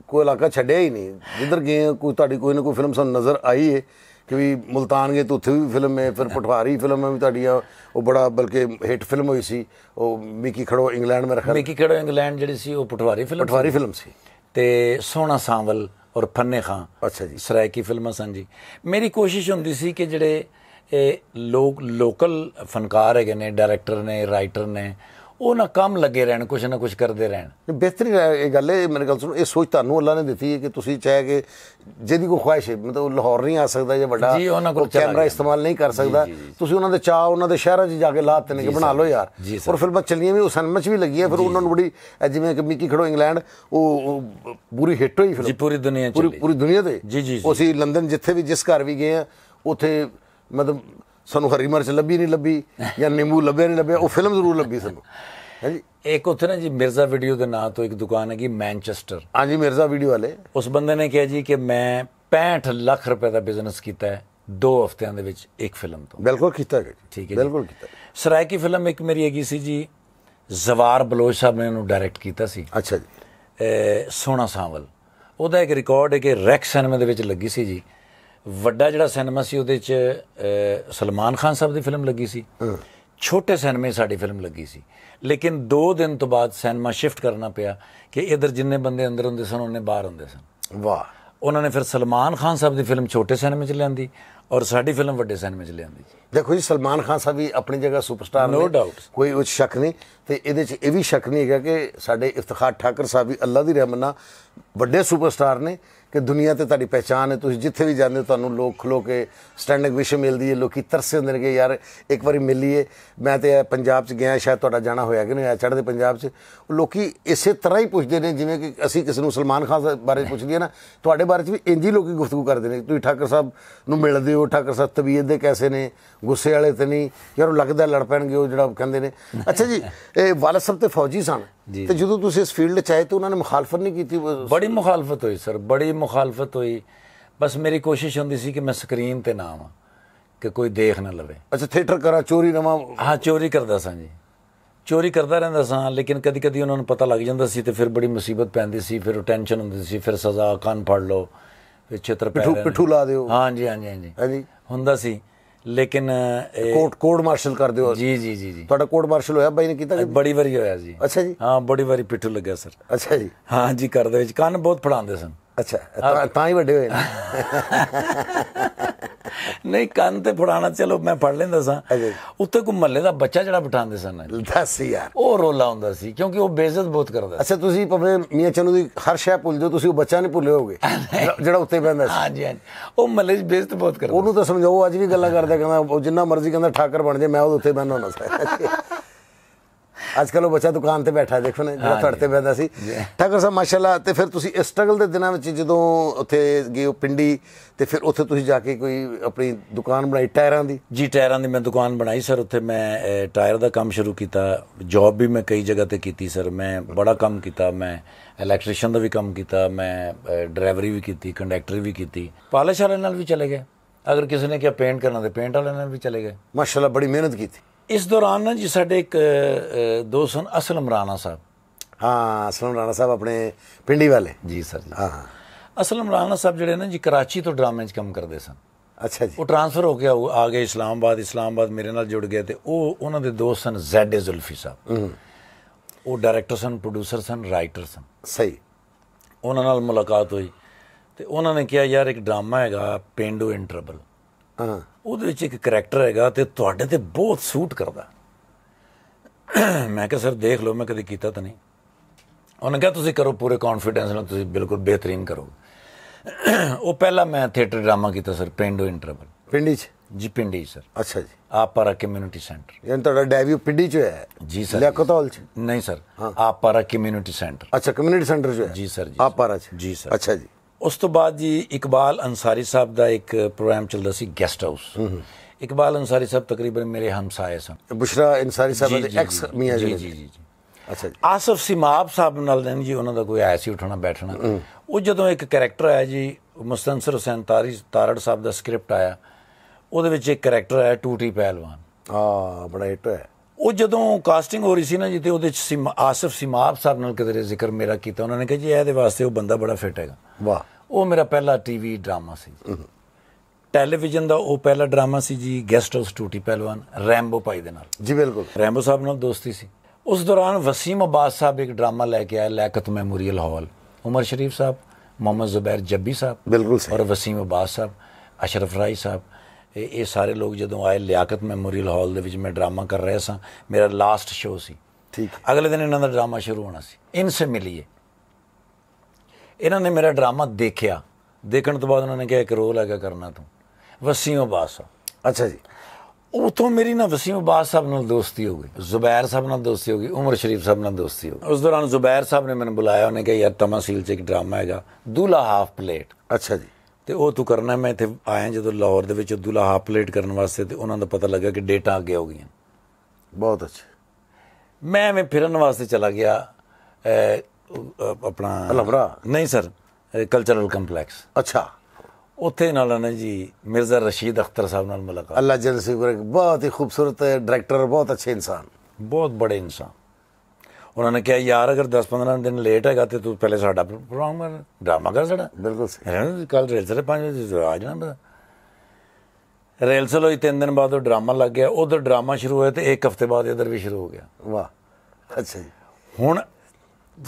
ਕੋਈ ਇਲਾਕਾ ਛੱਡਿਆ ਹੀ ਨਹੀਂ ਜਿੱਧਰ ਗਏ ਕੋਈ ਤੁਹਾਡੀ ਕੋਈ ਨਾ ਕੋਈ ਫਿਲਮ ਸਾਨੂੰ ਨਜ਼ਰ ਆਈ ਹੈ ਕਿ ਵੀ ਮਲਤਾਨ ਗਏ ਤਾਂ ਉੱਥੇ ਵੀ ਫਿਲਮ ਹੈ ਫਿਰ ਪਟਵਾਰੀ ਫਿਲਮ ਹੈ ਵੀ ਤੁਹਾਡੀਆਂ ਉਹ ਬੜਾ ਬਲਕਿ ਹਿੱਟ ਫਿਲਮ ਹੋਈ ਸੀ ਉਹ ਮਿੱਕੀ ਖੜੋ ਇੰਗਲੈਂਡ ਮੇਰੇ ਖਿਆਲ ਮਿੱਕੀ ਖੜੋ ਇੰਗਲੈਂਡ ਜਿਹੜੀ ਸੀ ਉਹ ਪਟਵਾਰੀ ਫਿਲਮ ਪਟਵਾਰੀ ਫਿਲਮ ਸੀ ਤੇ ਸੋਹਣਾ ਸਾਂਵਲ ਔਰ ਫੰਨੇ ਖਾਂ ਅੱਛਾ ਜੀ ਸਰਾਇਕੀ ਫਿਲਮਾਂ ਸਨ ਜੀ ਮੇਰੀ ਕੋਸ਼ਿਸ਼ ਹੁੰਦੀ ਸੀ ਕਿ ਜਿਹੜੇ ਇਹ ਲੋਕ ਲੋਕਲ ਫਨਕਾਰ ਹੈਗੇ ਨੇ ਡਾਇਰੈਕਟਰ ਨੇ ਰਾਈਟਰ ਨੇ ਉਹ ਨਾ ਕੰਮ ਲੱਗੇ ਰਹਿਣ ਕੁਛ ਨਾ ਕੁਛ ਕਰਦੇ ਰਹਿਣ ਬਿਹਤਰੀ ਇਹ ਗੱਲ ਹੈ ਮੇਰੇ ਗੱਲ ਸੁਣੋ ਇਹ ਸੋਚ ਤੁਹਾਨੂੰ ਅੱਲਾ ਨੇ ਦਿੱਤੀ ਹੈ ਕਿ ਤੁਸੀਂ ਚਾਹੇ ਕਿ ਜਿਹਦੀ ਕੋਈ ਖੁਆਇਸ਼ ਹੈ ਮਤਲਬ ਲਾਹੌਰ ਨਹੀਂ ਆ ਸਕਦਾ ਜਾਂ ਵੱਡਾ ਕੈਮਰਾ ਇਸਤੇਮਾਲ ਨਹੀਂ ਕਰ ਸਕਦਾ ਤੁਸੀਂ ਉਹਨਾਂ ਦੇ ਚਾਹ ਉਹਨਾਂ ਦੇ ਸ਼ਹਿਰਾਂ 'ਚ ਜਾ ਕੇ ਲਾਤ ਨੇ ਕਿ ਬਣਾ ਲਓ ਯਾਰ ਔਰ ਫਿਲਮਾਂ ਚੱਲੀਆਂ ਵੀ ਉਹ ਸਨਮਚ ਵੀ ਵੀ ਲੱਗੀਆਂ ਫਿਰ ਉਹਨਾਂ ਨੂੰ ਬੜੀ ਜਿਵੇਂ ਕਿ ਮਿੱਕੀ ਖੜੋ ਇੰਗਲੈਂਡ ਉਹ ਪੂਰੀ ਹਿੱਟ ਹੋਈ ਫਿਲਮ ਜੀ ਪੂਰੀ ਦੁਨੀਆ 'ਚ ਪੂਰੀ ਦੁਨੀਆ ਤੇ ਜੀ ਜੀ ਅਸੀਂ ਲੰਡਨ ਜਿੱਥੇ ਵੀ ਜਿਸ ਘਰ ਵੀ ਗਏ ਆ ਉੱਥੇ ਮਤਲਬ ਸਾਨੂੰ ਹਰੀ ਮਿਰਚ ਲੱਭੀ ਨਹੀਂ ਲੱਭੀ ਜਾਂ ਨਿੰਬੂ ਲੱਭਿਆ ਨਹੀਂ ਲੱਭਿਆ ਉਹ ਫਿਲਮ ਜ਼ਰੂਰ ਲੱਭੀ ਸਾਨੂੰ ਹਾਂਜੀ ਇੱਕ ਉੱਥੇ ਨਾ ਜੀ ਮਿਰਜ਼ਾ ਵੀਡੀਓ ਦੇ ਨਾਂ ਤੋਂ ਇੱਕ ਦੁਕਾਨ ਹੈਗੀ ਮੈਂਚੈਸਟਰ ਹਾਂਜੀ ਮਿਰਜ਼ਾ ਵੀਡੀਓ ਵਾਲੇ ਉਸ ਬੰਦੇ ਨੇ ਕਿਹਾ ਜੀ ਕਿ ਮੈਂ 65 ਲੱਖ ਰੁਪਏ ਦਾ ਬਿਜ਼ਨਸ ਕੀਤਾ ਹੈ ਦੋ ਹਫ਼ਤਿਆਂ ਦੇ ਵਿੱਚ ਇੱਕ ਫਿਲਮ ਤੋਂ ਬਿਲਕੁਲ ਕੀਤਾ ਜੀ ਠੀਕ ਹੈ ਬਿਲਕੁਲ ਕੀਤਾ ਸਰਾਇ ਕੀ ਫਿਲਮ ਇੱਕ ਮੇਰੀ ਹੈਗੀ ਸੀ ਜੀ ਜ਼ਵਾਰ ਬਲੋਚ ਸਾਹਿਬ ਨੇ ਉਹਨੂੰ ਡਾਇਰੈਕਟ ਕੀਤਾ ਸੀ ਅੱਛਾ ਜੀ ਸੋਨਾ ਸਾਵਲ ਉਹਦਾ ਇੱਕ ਰਿਕਾਰਡ ਹੈ ਕਿ ਰੈਕ ਸਿਨੇਮਾ ਦੇ ਵਿੱਚ ਲੱਗੀ ਸੀ ਜੀ ਵੱਡਾ ਜਿਹੜਾ ਸਿਨੇਮਾ ਸੀ ਉਹਦੇ 'ਚ ਸਲਮਾਨ ਖਾਨ ਸਾਹਿਬ ਦੀ ਫਿਲਮ ਲੱਗੀ ਸੀ ਛੋਟੇ ਸਿਨੇਮੇ ਸਾਡੀ ਫਿਲਮ ਲੱਗੀ ਸੀ ਲੇਕਿਨ 2 ਦਿਨ ਤੋਂ ਬਾਅਦ ਸਿਨੇਮਾ ਸ਼ਿਫਟ ਕਰਨਾ ਪਿਆ ਕਿ ਇਧਰ ਜਿੰਨੇ ਬੰਦੇ ਅੰਦਰ ਹੁੰਦੇ ਸਨ ਉਹਨੇ ਬਾਹਰ ਹੁੰਦੇ ਸਨ ਵਾਹ ਉਹਨਾਂ ਨੇ ਫਿਰ ਸਲਮਾਨ ਖਾਨ ਸਾਹਿਬ ਦੀ ਫਿਲਮ ਛੋਟੇ ਸਿਨੇਮੇ 'ਚ ਲਿਆਂਦੀ ਔਰ ਸਾਡੀ ਫਿਲਮ ਵੱਡੇ ਸਿਨੇਮੇ 'ਚ ਲਿਆਂਦੀ ਦੇਖੋ ਜੀ ਸਲਮਾਨ ਖਾਨ ਸਾਹਿਬ ਵੀ ਆਪਣੀ ਜਗ੍ਹਾ ਸੁਪਰਸਟਾਰ ਨੇ ਨੋ ਡਾਊਟ ਕੋਈ ਉਸ ਸ਼ੱਕ ਨਹੀਂ ਤੇ ਇਹਦੇ 'ਚ ਇਹ ਵੀ ਸ਼ੱਕ ਨਹੀਂ ਹੈਗਾ ਕਿ ਸਾਡੇ ਇਫਤਖਾਰ ਠਾਕਰ ਸਾਹਿਬ ਵੀ ਅੱਲਾ ਦੀ ਰਹਿਮਤ ਨਾਲ ਵੱਡੇ ਸੁਪਰਸਟਾਰ ਨੇ ਕਿ ਦੁਨੀਆ ਤੇ ਤੁਹਾਡੀ ਪਹਿਚਾਨ ਹੈ ਤੁਸੀਂ ਜਿੱਥੇ ਵੀ ਜਾਂਦੇ ਹੋ ਤੁਹਾਨੂੰ ਲੋਕ ਖਲੋ ਕੇ ਸਟੈਂਡਿੰਗ ਵਿਸ਼ ਮਿਲਦੀ ਹੈ ਲੋਕੀ ਤਰਸੇ ਹੁੰਦੇ ਨੇ ਕਿ ਯਾਰ ਇੱਕ ਵਾਰੀ ਮਿਲ ਮੈਂ ਤੇ ਪੰਜਾਬ 'ਚ ਗਿਆ ਸ਼ਾਇਦ ਤੁਹਾਡਾ ਜਾਣਾ ਹੋਇਆ ਕਿ ਨਹੀਂ ਆ ਚੜ੍ਹਦੇ ਪੰਜਾਬ 'ਚ ਲੋਕੀ ਇਸੇ ਤਰ੍ਹਾਂ ਹੀ ਪੁੱਛਦੇ ਨੇ ਜਿਵੇਂ ਕਿ ਅਸੀਂ ਕਿਸੇ ਨੂੰ ਸਲਮਾਨ ਖਾਨ ਬਾਰੇ ਪੁੱਛਦੇ ਆ ਨਾ ਤੁਹਾਡੇ ਬਾਰੇ 'ਚ ਵੀ ਇੰਜੀ ਹੀ ਲੋਕੀ ਗੁਫ਼ਤਗੂ ਕਰਦੇ ਨੇ ਤੁਸੀਂ ਠਾਕਰ ਸਾਹਿਬ ਨੂੰ ਮਿਲਦੇ ਹੋ ਠਾਕਰ ਸਾਹਿਬ ਤਬੀਅਤ ਦੇ ਕੈਸੇ ਨੇ ਗੁੱਸੇ ਵਾਲੇ ਤੇ ਨਹੀਂ ਯਾਰ ਉਹ ਲੱਗਦਾ ਲੜ ਪੈਣਗੇ ਉਹ ਜਿਹੜਾ ਕਹਿੰਦੇ ਨੇ ਅੱਛਾ ਜੀ ਇਹ ਵਾਲਾ ਸਭ ਤੇ ਫੌਜੀ ਸਨ ਤੇ ਜਦੋਂ ਤੁਸੀਂ ਇਸ ਫੀਲਡ 'ਚ ਆਏ ਤੇ ਉਹਨਾਂ ਨੇ ਮੁਖਾਲਫਤ ਨਹੀਂ ਕੀਤੀ ਬੜੀ ਮੁਖਾਲਫਤ ਹੋਈ ਸਰ ਬੜੀ ਮੁਖਾਲਫਤ ਹੋਈ ਬਸ ਮੇਰੀ ਕੋਸ਼ਿਸ਼ ਹੁੰਦੀ ਸੀ ਕਿ ਮੈਂ ਸਕਰੀਨ ਤੇ ਨਾ ਆਵਾਂ ਕਿ ਕੋਈ ਦੇਖ ਨਾ ਲਵੇ ਅੱਛਾ ਥੀਏਟਰ ਕਰਾ ਚੋਰੀ ਨਾ ਹਾਂ ਚੋਰੀ ਕਰਦਾ ਸਾਂ ਜੀ ਚੋਰੀ ਕਰਦਾ ਰਹਿੰਦਾ ਸਾਂ ਲੇਕਿਨ ਕਦੀ ਕਦੀ ਉਹਨਾਂ ਨੂੰ ਪਤਾ ਲੱਗ ਜਾਂਦਾ ਸੀ ਤੇ ਫਿਰ ਬੜੀ ਮੁਸੀਬਤ ਪੈਂਦੀ ਸੀ ਫਿਰ ਟੈਨਸ਼ਨ ਹੁੰਦੀ ਸੀ ਫਿਰ ਸਜ਼ਾ ਕੰਨ ਫੜ ਲਓ ਫਿਰ ਛੇਤਰ ਪੈ ਪਿੱਠੂ ਪਿੱਠੂ ਲਾ ਦਿਓ ਹਾਂ ਜੀ ਹਾਂ ਜੀ ਹਾਂ ਜੀ ਹੁੰਦਾ ਸੀ ਲੇਕਿਨ ਕੋਰਟ ਕੋਰਟ ਮਾਰਸ਼ਲ ਕਰਦੇ ਹੋ ਜੀ ਜੀ ਜੀ ਜੀ ਤੁਹਾਡਾ ਕੋਰਟ ਮਾਰਸ਼ਲ ਹੋਇਆ ਬਾਈ ਨੇ ਕੀਤਾ ਬੜੀ ਵਾਰੀ ਹੋਇਆ ਜੀ ਅੱਛਾ ਜੀ ਹਾਂ ਬੜੀ ਵਾਰੀ ਪਿੱਠੂ ਲੱਗਿਆ ਸਰ ਅੱਛਾ ਜੀ ਹਾਂ ਜੀ ਕਰਦੇ ਵਿੱਚ ਕੰਨ ਬਹੁਤ ਫੜਾਉਂਦੇ ਸਨ ਅੱਛਾ ਤਾਂ ਹੀ ਵੱਡੇ ਹੋਏ ਨਹੀਂ ਕੰਨ ਤੇ ਫੜਾਣਾ ਚਲੋ ਮੈਂ ਫੜ ਲੈਂਦਾ ਸਾਂ ਉੱਤੇ ਕੋ ਮੱਲੇ ਦਾ ਬੱਚਾ ਜਿਹੜਾ ਬਿਠਾਉਂਦੇ ਸਨ ਦੱਸ ਯਾਰ ਉਹ ਰੋਲਾ ਹੁੰਦਾ ਸੀ ਕਿਉਂਕਿ ਉਹ ਬੇਇੱਜ਼ਤ ਬਹੁਤ ਕਰਦਾ ਅੱਛਾ ਤੁਸੀਂ ਭਾਵੇਂ ਮੀਆਂ ਚਨੂ ਦੀ ਹਰ ਸ਼ੈ ਭੁੱਲ ਜਾਓ ਤੁਸੀਂ ਉਹ ਬੱਚਾ ਨਹੀਂ ਭੁੱਲੇ ਹੋਗੇ ਜਿਹੜਾ ਉੱਤੇ ਬੈਠਦਾ ਸੀ ਹਾਂਜੀ ਹਾਂਜੀ ਉਹ ਮੱਲੇ ਦੀ ਬੇਇੱਜ਼ਤ ਬਹੁਤ ਕਰਦਾ ਉਹਨੂੰ ਤਾਂ ਸਮਝਾਓ ਅੱਜ ਵੀ ਗੱਲਾਂ ਕਰਦਾ ਕਹਿੰਦਾ ਜਿੰਨਾ ਮਰਜ਼ੀ ਕਹਿੰਦਾ ਠਾਕਰ ਬਣ ਜਾ ਮੈਂ ਉਹ ਉੱਤੇ ਬੈਠਣਾ ਹੁੰਦਾ ਸੀ ਅੱਜ ਕੱਲ ਉਹ ਬੱਚਾ ਦੁਕਾਨ ਤੇ ਬੈਠਾ ਦੇਖੋ ਨਾ ਜਿਹੜਾ ਤੁਹਾਡੇ ਤੇ ਬੈਠਾ ਸੀ ਠਾਕੁਰ ਸਾਹਿਬ ਮਾਸ਼ਾਅੱਲਾ ਤੇ ਫਿਰ ਤੁਸੀਂ ਇਸ ਸਟਰਗਲ ਦੇ ਦਿਨਾਂ ਵਿੱਚ ਜਦੋਂ ਉੱਥੇ ਗਏ ਉਹ ਪਿੰਡੀ ਤੇ ਫਿਰ ਉੱਥੇ ਤੁਸੀਂ ਜਾ ਕੇ ਕੋਈ ਆਪਣੀ ਦੁਕਾਨ ਬਣਾਈ ਟਾਇਰਾਂ ਦੀ ਜੀ ਟਾਇਰਾਂ ਦੀ ਮੈਂ ਦੁਕਾਨ ਬਣਾਈ ਸਰ ਉੱਥੇ ਮੈਂ ਟਾਇਰ ਦਾ ਕੰਮ ਸ਼ੁਰੂ ਕੀਤਾ ਜੌਬ ਵੀ ਮੈਂ ਕਈ ਜਗ੍ਹਾ ਤੇ ਕੀਤੀ ਸਰ ਮੈਂ ਬੜਾ ਕੰਮ ਕੀਤਾ ਮੈਂ ਇਲੈਕਟ੍ਰੀਸ਼ੀਅਨ ਦਾ ਵੀ ਕੰਮ ਕੀਤਾ ਮੈਂ ਡਰਾਈਵਰੀ ਵੀ ਕੀਤੀ ਕੰਡਕਟਰ ਵੀ ਕੀਤੀ ਪਾਲਸ਼ ਵਾਲਿਆਂ ਨਾਲ ਵੀ ਚਲੇ ਗਏ ਅਗਰ ਕਿਸੇ ਨੇ ਕਿਹਾ ਪੇਂਟ ਕਰਨਾ ਤੇ ਪੇਂਟ ਵਾਲਿਆਂ ਨਾਲ ਵੀ ਚਲੇ ਗਏ ਮਾਸ਼ਾਅੱਲਾ ਬੜੀ ਮਿਹਨਤ ਕੀਤੀ ਇਸ ਦੌਰਾਨ ਨਾ ਜੀ ਸਾਡੇ ਇੱਕ ਦੋਸਤ ਹਨ ਅਸਲਮ ਰਾਣਾ ਸਾਹਿਬ ਹਾਂ ਅਸਲਮ ਰਾਣਾ ਸਾਹਿਬ ਆਪਣੇ ਪਿੰਡੀ ਵਾਲੇ ਜੀ ਸਰ ਜੀ ਹਾਂ ਅਸਲਮ ਰਾਣਾ ਸਾਹਿਬ ਜਿਹੜੇ ਨਾ ਜੀ ਕਰਾਚੀ ਤੋਂ ਡਰਾਮੇ 'ਚ ਕੰਮ ਕਰਦੇ ਸਨ ਅੱਛਾ ਜੀ ਉਹ ਟ੍ਰਾਂਸਫਰ ਹੋ ਕੇ ਆ ਗਏ ਇਸਲਾਮਾਬਾਦ ਇਸਲਾਮਾਬਾਦ ਮੇਰੇ ਨਾਲ ਜੁੜ ਗਏ ਤੇ ਉਹ ਉਹਨਾਂ ਦੇ ਦੋਸਤ ਸਨ ਜ਼ੈਡ ਜ਼ੁਲਫੀ ਸਾਹਿਬ ਉਹ ਡਾਇਰੈਕਟਰ ਸਨ ਪ੍ਰੋਡਿਊਸਰ ਸਨ ਰਾਈਟਰ ਸਨ ਸਹੀ ਉਹਨਾਂ ਨਾਲ ਮੁਲਾਕਾਤ ਹੋਈ ਤੇ ਉਹਨਾਂ ਨੇ ਕਿਹਾ ਯਾਰ ਇੱਕ ਡਰਾਮਾ ਹੈਗਾ ਪਿੰਡੂ ਇੰਟਰਵਲ ਹਾਂ ਉਹਦੇ ਵਿੱਚ ਇੱਕ ਕੈਰੈਕਟਰ ਹੈਗਾ ਤੇ ਤੁਹਾਡੇ ਤੇ ਬਹੁਤ ਸੂਟ ਕਰਦਾ ਮੈਂ ਕਿਹਾ ਸਰ ਦੇਖ ਲਓ ਮੈਂ ਕਦੇ ਕੀਤਾ ਤਾਂ ਨਹੀਂ ਉਹਨੇ ਕਿਹਾ ਤੁਸੀਂ ਕਰੋ ਪੂਰੇ ਕੌਨਫੀਡੈਂਸ ਨਾਲ ਤੁਸੀਂ ਬਿਲਕੁਲ ਬਿਹਤਰੀਨ ਕਰੋ ਉਹ ਪਹਿਲਾਂ ਮੈਂ ਥੀਏਟਰ ਡਰਾਮਾ ਕੀਤਾ ਸਰ ਪਿੰਡੋ ਇੰਟਰਵਲ ਪਿੰਡੀ ਚ ਜੀ ਪਿੰਡੀ ਸਰ ਅੱਛਾ ਜੀ ਆਪਾਰਾ ਕਮਿਊਨਿਟੀ ਸੈਂਟਰ ਇਹਨਾਂ ਤੁਹਾਡਾ ਡੈਬਿਊ ਪਿੰਡੀ ਚ ਹੋਇਆ ਜੀ ਸਰ ਲਖਤੌਲ ਚ ਨਹੀਂ ਸਰ ਆਪਾਰਾ ਕਮਿਊਨਿਟੀ ਸੈਂਟਰ ਅੱਛਾ ਕਮਿਊਨਿਟੀ ਸੈਂਟਰ ਚ ਹੋਇਆ ਜੀ ਸਰ ਜੀ ਆਪਾਰਾ ਚ ਜੀ ਸਰ ਅੱਛਾ ਜੀ ਉਸ ਤੋਂ ਬਾਅਦ ਜੀ ਇਕਬਾਲ ਅੰਸਾਰੀ ਸਾਹਿਬ ਦਾ ਇੱਕ ਪ੍ਰੋਗਰਾਮ ਚੱਲਦਾ ਸੀ ਗੈਸਟ ਹਾਊਸ ਇਕਬਾਲ ਅੰਸਾਰੀ ਸਾਹਿਬ ਤਕਰੀਬਨ ਮੇਰੇ ਹਮਸਾਏ ਸਨ ਬੁਸ਼ਰਾ ਅੰਸਾਰੀ ਸਾਹਿਬ ਦੇ ਐਕਸ ਮੀਆਂ ਜੀ ਜੀ ਜੀ ਅੱਛਾ ਜੀ ਆਸਫ ਸਿਮਾਬ ਸਾਹਿਬ ਨਾਲ ਦੇ ਜੀ ਉਹਨਾਂ ਦਾ ਕੋਈ ਆਇਆ ਸੀ ਉਠਣਾ ਬੈਠਣਾ ਉਹ ਜਦੋਂ ਇੱਕ ਕੈਰੈਕਟਰ ਆਇਆ ਜੀ ਮਸਤਨਸਰ ਹੁਸੈਨ ਤਾਰੀ ਤਾਰੜ ਸਾਹਿਬ ਦਾ ਸਕ੍ਰਿਪਟ ਆਇਆ ਉਹਦੇ ਵਿੱਚ ਇੱਕ ਕੈਰੈਕਟਰ ਆਇਆ ਟੂਟੀ ਪਹਿਲਵਾਨ ਆ ਬੜਾ ਹਿੱਟ ਹੈ ਉਹ ਜਦੋਂ ਕਾਸਟਿੰਗ ਹੋ ਰਹੀ ਸੀ ਨਾ ਜਿੱਤੇ ਉਹਦੇ ਚ ਆਸਿਫ ਸਿਮਾਰ ਸਰ ਨਾਲ ਕਿਤੇ ਜ਼ਿਕਰ ਮੇਰਾ ਕੀਤਾ ਉਹਨਾਂ ਨੇ ਕਿਹਾ ਜੀ ਇਹਦੇ ਵਾਸਤੇ ਉਹ ਬੰਦਾ ਬੜਾ ਫਿੱਟ ਹੈਗਾ ਵਾਹ ਉਹ ਮੇਰਾ ਪਹਿਲਾ ਟੀਵੀ ਡਰਾਮਾ ਸੀ ਟੈਲੀਵਿਜ਼ਨ ਦਾ ਉਹ ਪਹਿਲਾ ਡਰਾਮਾ ਸੀ ਜੀ ਗੈਸਟ ਹਾਊਸ ਟੂਟੀ ਪਹਿਲਵਾਨ ਰੈਂਬੋ ਭਾਈ ਦੇ ਨਾਲ ਜੀ ਬਿਲਕੁਲ ਰੈਂਬੋ ਸਾਹਿਬ ਨਾਲ ਦੋਸਤੀ ਸੀ ਉਸ ਦੌਰਾਨ ਵਸੀਮ ਅਬਾਸ ਸਾਹਿਬ ਇੱਕ ਡਰਾਮਾ ਲੈ ਕੇ ਆਏ ਲੈਕਤ ਮੈਮੋਰੀਅਲ ਹਾਲ ਉਮਰ ਸ਼ਰੀਫ ਸਾਹਿਬ ਮੁਹੰਮਦ ਜ਼ੁਬੈਰ ਜੱਬੀ ਸਾਹਿਬ ਬਿਲਕੁਲ ਸਹੀ ਔਰ ਵਸੀਮ ਅਬਾਸ ਸਾਹਿਬ ਅਸ਼ਰਫ ਰਾਈ ਸਾਹਿਬ ਇਹ ਸਾਰੇ ਲੋਕ ਜਦੋਂ ਆਏ ਲਿਆਕਤ ਮੈਮੋਰੀਅਲ ਹਾਲ ਦੇ ਵਿੱਚ ਮੈਂ ਡਰਾਮਾ ਕਰ ਰਿਹਾ ਸਾਂ ਮੇਰਾ ਲਾਸਟ ਸ਼ੋ ਸੀ ਠੀਕ ਅਗਲੇ ਦਿਨ ਇਹਨਾਂ ਦਾ ਡਰਾਮਾ ਸ਼ੁਰੂ ਹੋਣਾ ਸੀ ਇਨਸੇ ਮਿਲੀਏ ਇਹਨਾਂ ਨੇ ਮੇਰਾ ਡਰਾਮਾ ਦੇਖਿਆ ਦੇਖਣ ਤੋਂ ਬਾਅਦ ਉਹਨਾਂ ਨੇ ਕਿਹਾ ਇੱਕ ਰੋਲ ਹੈਗਾ ਕਰਨਾ ਤੂੰ ਵਸੀਮ ਬਾਸ ਅੱਛਾ ਜੀ ਉਤੋਂ ਮੇਰੀ ਨਾ ਵਸੀਮ ਬਾਸ ਸਾਹਿਬ ਨਾਲ ਦੋਸਤੀ ਹੋ ਗਈ ਜ਼ੁਬੈਰ ਸਾਹਿਬ ਨਾਲ ਦੋਸਤੀ ਹੋ ਗਈ ਉਮਰ ਸ਼ਰੀਫ ਸਾਹਿਬ ਨਾਲ ਦੋਸਤੀ ਹੋ ਗਈ ਉਸ ਦੌਰਾਨ ਜ਼ੁਬੈਰ ਸਾਹਿਬ ਨੇ ਮੈਨੂੰ ਬੁਲਾਇਆ ਉਹਨੇ ਕਿਹਾ ਯਾਰ ਤਮਾਸੀਲ 'ਚ ਇੱਕ ਡਰਾਮਾ ਹੈਗਾ ਦੂਲਾ ਹਾਫ ਪਲੇਟ ਅੱਛਾ ਜੀ ਤੇ ਉਹ ਤੂੰ ਕਰਨਾ ਮੈਂ ਇੱਥੇ ਆਇਆ ਜਦੋਂ ਲਾਹੌਰ ਦੇ ਵਿੱਚ ਅਬਦੁੱਲਾ ਹਾਫ ਪਲੇਟ ਕਰਨ ਵਾਸਤੇ ਤੇ ਉਹਨਾਂ ਦਾ ਪਤਾ ਲੱਗਾ ਕਿ ਡੇਟਾ ਅੱਗੇ ਹੋ ਗਈਆਂ ਬਹੁਤ ਅੱਛਾ ਮੈਂ ਮੈਂ ਫਿਰਨ ਵਾਸਤੇ ਚਲਾ ਗਿਆ ਆਪਣਾ ਲਵਰਾ ਨਹੀਂ ਸਰ ਕਲਚਰਲ ਕੰਪਲੈਕਸ ਅੱਛਾ ਉੱਥੇ ਨਾਲ ਨਾ ਜੀ ਮਿਰਜ਼ਾ ਰਸ਼ੀਦ ਅਖਤਰ ਸਾਹਿਬ ਨਾਲ ਮੁਲਾਕਾਤ ਅੱਲਾ ਜਨਸੀ ਬਹੁਤ ਹੀ ਖੂਬਸੂਰਤ ਡਾਇਰੈਕਟਰ ਬਹੁਤ ਅੱਛੇ ਇਨਸਾਨ ਬਹੁਤ ਬੜੇ ਇਨਸਾਨ ਉਹਨਾਂ ਨੇ ਕਿਹਾ ਯਾਰ ਅਗਰ 10-15 ਦਿਨ ਲੇਟ ਹੈਗਾ ਤੇ ਤੂੰ ਪਹਿਲੇ ਸਾਡਾ ਪ੍ਰੋਗਰਾਮ ਕਰ ਡਰਾਮਾ ਕਰ ਸਾਡਾ ਬਿਲਕੁਲ ਸਹੀ ਕੱਲ ਰੇਲਸਲੇ 5 ਵਜੇ ਆ ਜਾਣਾ ਰੇਲਸਲ ਹੋਈ 3 ਦਿਨ ਬਾਅਦ ਉਹ ਡਰਾਮਾ ਲੱਗ ਗਿਆ ਉਧਰ ਡਰਾਮਾ ਸ਼ੁਰੂ ਹੋਇਆ ਤੇ ਇੱਕ ਹਫਤੇ ਬਾਅਦ ਇਧਰ ਵੀ ਸ਼ੁਰੂ ਹੋ ਗਿਆ ਵਾਹ ਅੱਛਾ ਜੀ ਹੁਣ